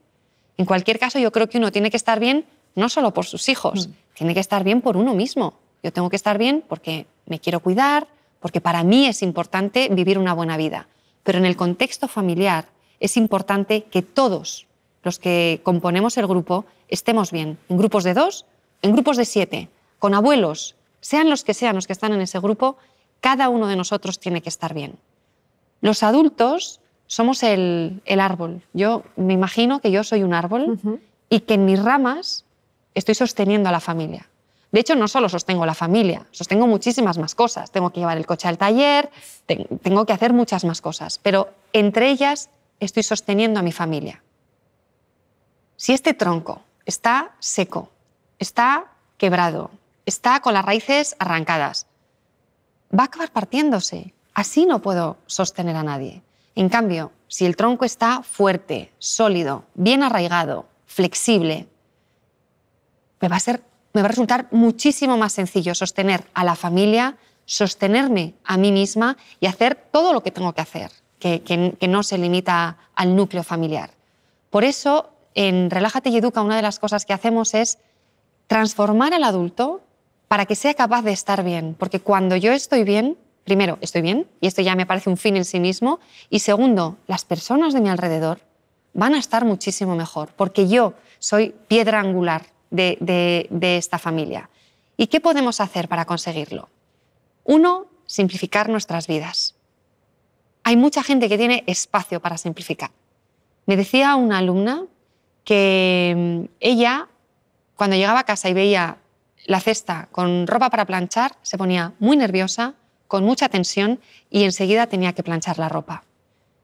En cualquier caso, yo creo que uno tiene que estar bien no solo por sus hijos, mm. tiene que estar bien por uno mismo. Yo tengo que estar bien porque me quiero cuidar, porque para mí es importante vivir una buena vida. Pero en el contexto familiar es importante que todos los que componemos el grupo estemos bien, en grupos de dos, en grupos de siete, con abuelos, sean los que sean los que están en ese grupo, cada uno de nosotros tiene que estar bien. Los adultos somos el, árbol. Yo me imagino que yo soy un árbol y que en mis ramas estoy sosteniendo a la familia. De hecho, no solo sostengo la familia, sostengo muchísimas más cosas. Tengo que llevar el coche al taller, tengo que hacer muchas más cosas, pero entre ellas estoy sosteniendo a mi familia. Si este tronco está seco, está quebrado, está con las raíces arrancadas, va a acabar partiéndose. Así no puedo sostener a nadie. En cambio, si el tronco está fuerte, sólido, bien arraigado, flexible, me va a ser me va a resultar muchísimo más sencillo sostener a la familia, sostenerme a mí misma y hacer todo lo que tengo que hacer, que, no se limita al núcleo familiar. Por eso, en Relájate y Educa, una de las cosas que hacemos es transformar al adulto para que sea capaz de estar bien, porque cuando yo estoy bien, primero, estoy bien, y esto ya me parece un fin en sí mismo, y segundo, las personas de mi alrededor van a estar muchísimo mejor, porque yo soy piedra angular de, esta familia. ¿Y qué podemos hacer para conseguirlo? Uno, simplificar nuestras vidas. Hay mucha gente que tiene espacio para simplificar. Me decía una alumna que mm, ella, cuando llegaba a casa y veía la cesta con ropa para planchar, se ponía muy nerviosa, con mucha tensión y enseguida tenía que planchar la ropa,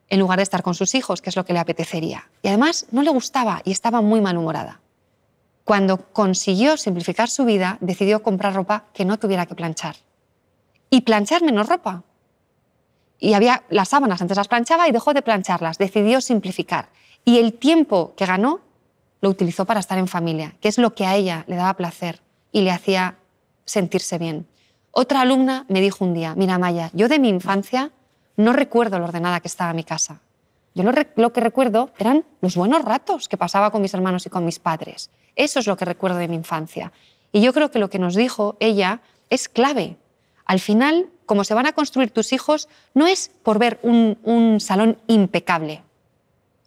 en lugar de estar con sus hijos, que es lo que le apetecería. Y además no le gustaba y estaba muy malhumorada. Cuando consiguió simplificar su vida, decidió comprar ropa que no tuviera que planchar. Y planchar menos ropa. Y había las sábanas, antes las planchaba y dejó de plancharlas, decidió simplificar. Y el tiempo que ganó lo utilizó para estar en familia, que es lo que a ella le daba placer y le hacía sentirse bien. Otra alumna me dijo un día, mira Maya, yo de mi infancia no recuerdo lo ordenada que estaba mi casa. Yo lo, que recuerdo eran los buenos ratos que pasaba con mis hermanos y con mis padres. Eso es lo que recuerdo de mi infancia. Y yo creo que lo que nos dijo ella es clave. Al final, como se van a construir tus hijos, no es por ver un, salón impecable.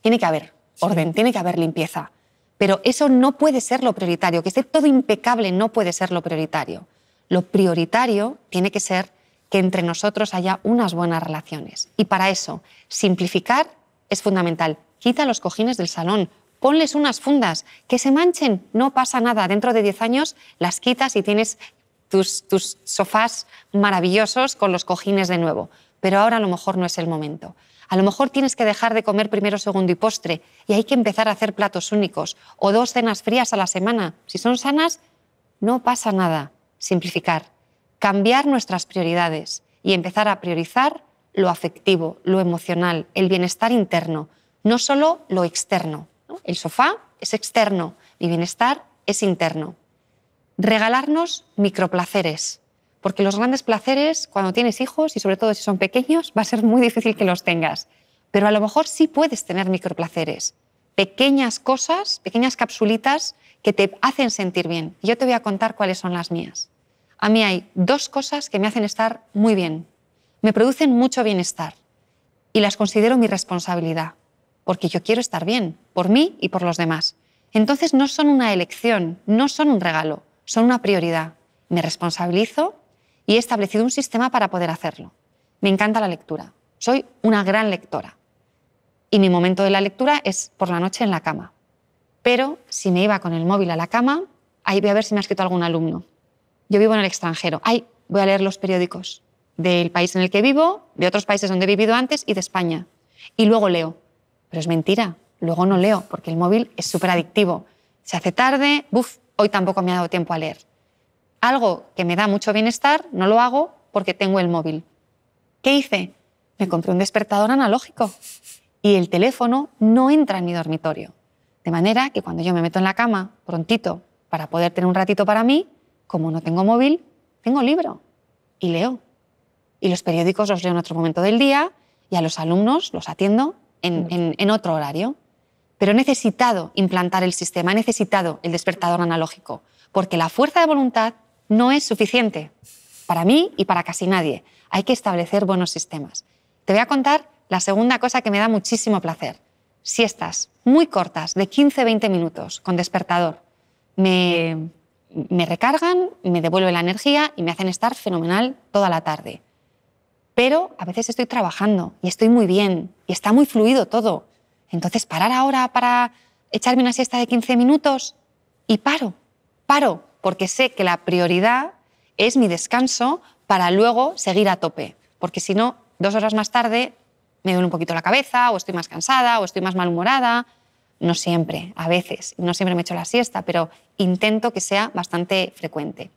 Tiene que haber orden, tiene que haber limpieza. Pero eso no puede ser lo prioritario. Que esté todo impecable no puede ser lo prioritario. Lo prioritario tiene que ser que entre nosotros haya unas buenas relaciones. Y para eso, simplificar es fundamental. Quita los cojines del salón, ponles unas fundas, que se manchen, no pasa nada. Dentro de 10 años las quitas y tienes tus, tus sofás maravillosos con los cojines de nuevo. Pero ahora a lo mejor no es el momento. A lo mejor tienes que dejar de comer primero, segundo y postre y hay que empezar a hacer platos únicos o dos cenas frías a la semana. Si son sanas, no pasa nada. Simplificar, cambiar nuestras prioridades y empezar a priorizar lo afectivo, lo emocional, el bienestar interno, no solo lo externo. El sofá es externo, mi bienestar es interno. Regalarnos microplaceres, porque los grandes placeres, cuando tienes hijos y sobre todo si son pequeños, va a ser muy difícil que los tengas. Pero a lo mejor sí puedes tener microplaceres, pequeñas cosas, pequeñas capsulitas que te hacen sentir bien. Yo te voy a contar cuáles son las mías. A mí hay dos cosas que me hacen estar muy bien me producen mucho bienestar y las considero mi responsabilidad, porque yo quiero estar bien, por mí y por los demás. Entonces no son una elección, no son un regalo, son una prioridad. Me responsabilizo y he establecido un sistema para poder hacerlo. Me encanta la lectura, soy una gran lectora. Y mi momento de la lectura es por la noche en la cama. Pero si me iba con el móvil a la cama, ahí voy a ver si me ha escrito algún alumno. Yo vivo en el extranjero, ahí voy a leer los periódicos del país en el que vivo, de otros países donde he vivido antes y de España. Y luego leo. Pero es mentira, luego no leo, porque el móvil es súper adictivo. Se hace tarde, buf, hoy tampoco me ha dado tiempo a leer. Algo que me da mucho bienestar, no lo hago porque tengo el móvil. ¿Qué hice? Me compré un despertador analógico y el teléfono no entra en mi dormitorio. De manera que cuando yo me meto en la cama prontito para poder tener un ratito para mí, como no tengo móvil, tengo libro y leo y los periódicos los leo en otro momento del día y a los alumnos los atiendo en, otro horario. Pero he necesitado implantar el sistema, he necesitado el despertador analógico, porque la fuerza de voluntad no es suficiente para mí y para casi nadie. Hay que establecer buenos sistemas. Te voy a contar la segunda cosa que me da muchísimo placer. Siestas muy cortas, de 15-20 minutos, con despertador. Me, me recargan, me devuelven la energía y me hacen estar fenomenal toda la tarde pero a veces estoy trabajando y estoy muy bien y está muy fluido todo. Entonces, parar ahora para echarme una siesta de 15 minutos y paro, paro, porque sé que la prioridad es mi descanso para luego seguir a tope, porque si no, dos horas más tarde me duele un poquito la cabeza o estoy más cansada o estoy más malhumorada. No siempre, a veces, no siempre me echo la siesta, pero intento que sea bastante frecuente.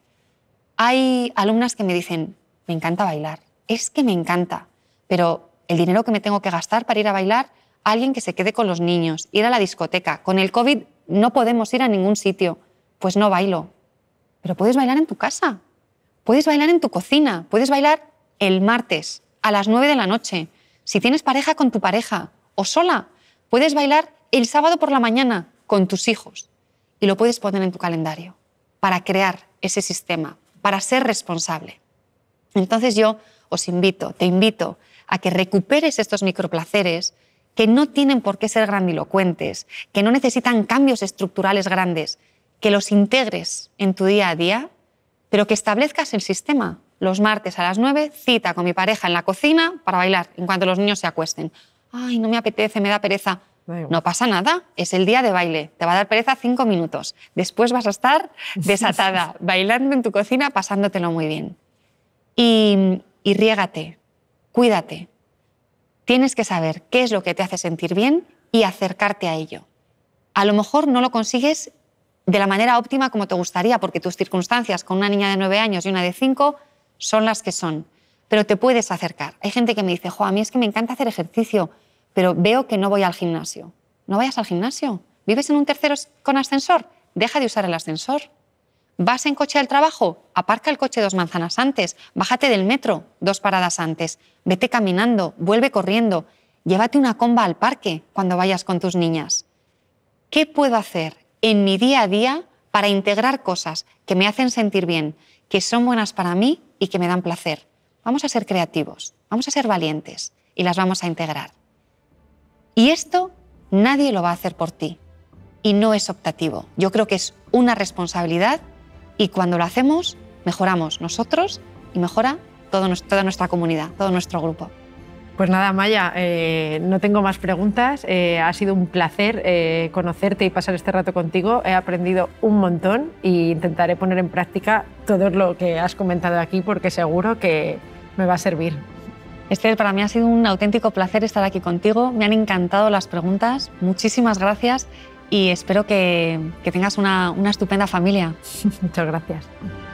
Hay alumnas que me dicen, me encanta bailar, es que me encanta, pero el dinero que me tengo que gastar para ir a bailar, alguien que se quede con los niños, ir a la discoteca. Con el COVID no podemos ir a ningún sitio, pues no bailo. Pero puedes bailar en tu casa, puedes bailar en tu cocina, puedes bailar el martes a las nueve de la noche. Si tienes pareja con tu pareja o sola, puedes bailar el sábado por la mañana con tus hijos y lo puedes poner en tu calendario para crear ese sistema, para ser responsable. Entonces yo os invito, te invito a que recuperes estos microplaceres que no tienen por qué ser grandilocuentes, que no necesitan cambios estructurales grandes, que los integres en tu día a día, pero que establezcas el sistema. Los martes a las 9, cita con mi pareja en la cocina para bailar en cuanto los niños se acuesten. Ay, no me apetece, me da pereza. No pasa nada, es el día de baile. Te va a dar pereza cinco minutos. Después vas a estar *laughs* desatada, bailando en tu cocina, pasándotelo muy bien. Y y riégate, cuídate. Tienes que saber qué es lo que te hace sentir bien y acercarte a ello. A lo mejor no lo consigues de la manera óptima como te gustaría, porque tus circunstancias con una niña de nueve años y una de cinco son las que son, pero te puedes acercar. Hay gente que me dice, a mí es que me encanta hacer ejercicio, pero veo que no voy al gimnasio. No vayas al gimnasio. ¿Vives en un tercero con ascensor? Deja de usar el ascensor. ¿Vas en coche al trabajo? Aparca el coche dos manzanas antes, bájate del metro dos paradas antes, vete caminando, vuelve corriendo, llévate una comba al parque cuando vayas con tus niñas. ¿Qué puedo hacer en mi día a día para integrar cosas que me hacen sentir bien, que son buenas para mí y que me dan placer? Vamos a ser creativos, vamos a ser valientes y las vamos a integrar. Y esto nadie lo va a hacer por ti y no es optativo. Yo creo que es una responsabilidad y cuando lo hacemos, mejoramos nosotros y mejora toda nuestra comunidad, todo nuestro grupo. Pues nada, Maya, eh, no tengo más preguntas. Eh, ha sido un placer eh, conocerte y pasar este rato contigo. He aprendido un montón e intentaré poner en práctica todo lo que has comentado aquí porque seguro que me va a servir. Esther, para mí ha sido un auténtico placer estar aquí contigo. Me han encantado las preguntas. Muchísimas gracias y espero que, tengas una estupenda familia. *laughs* Muchas gracias.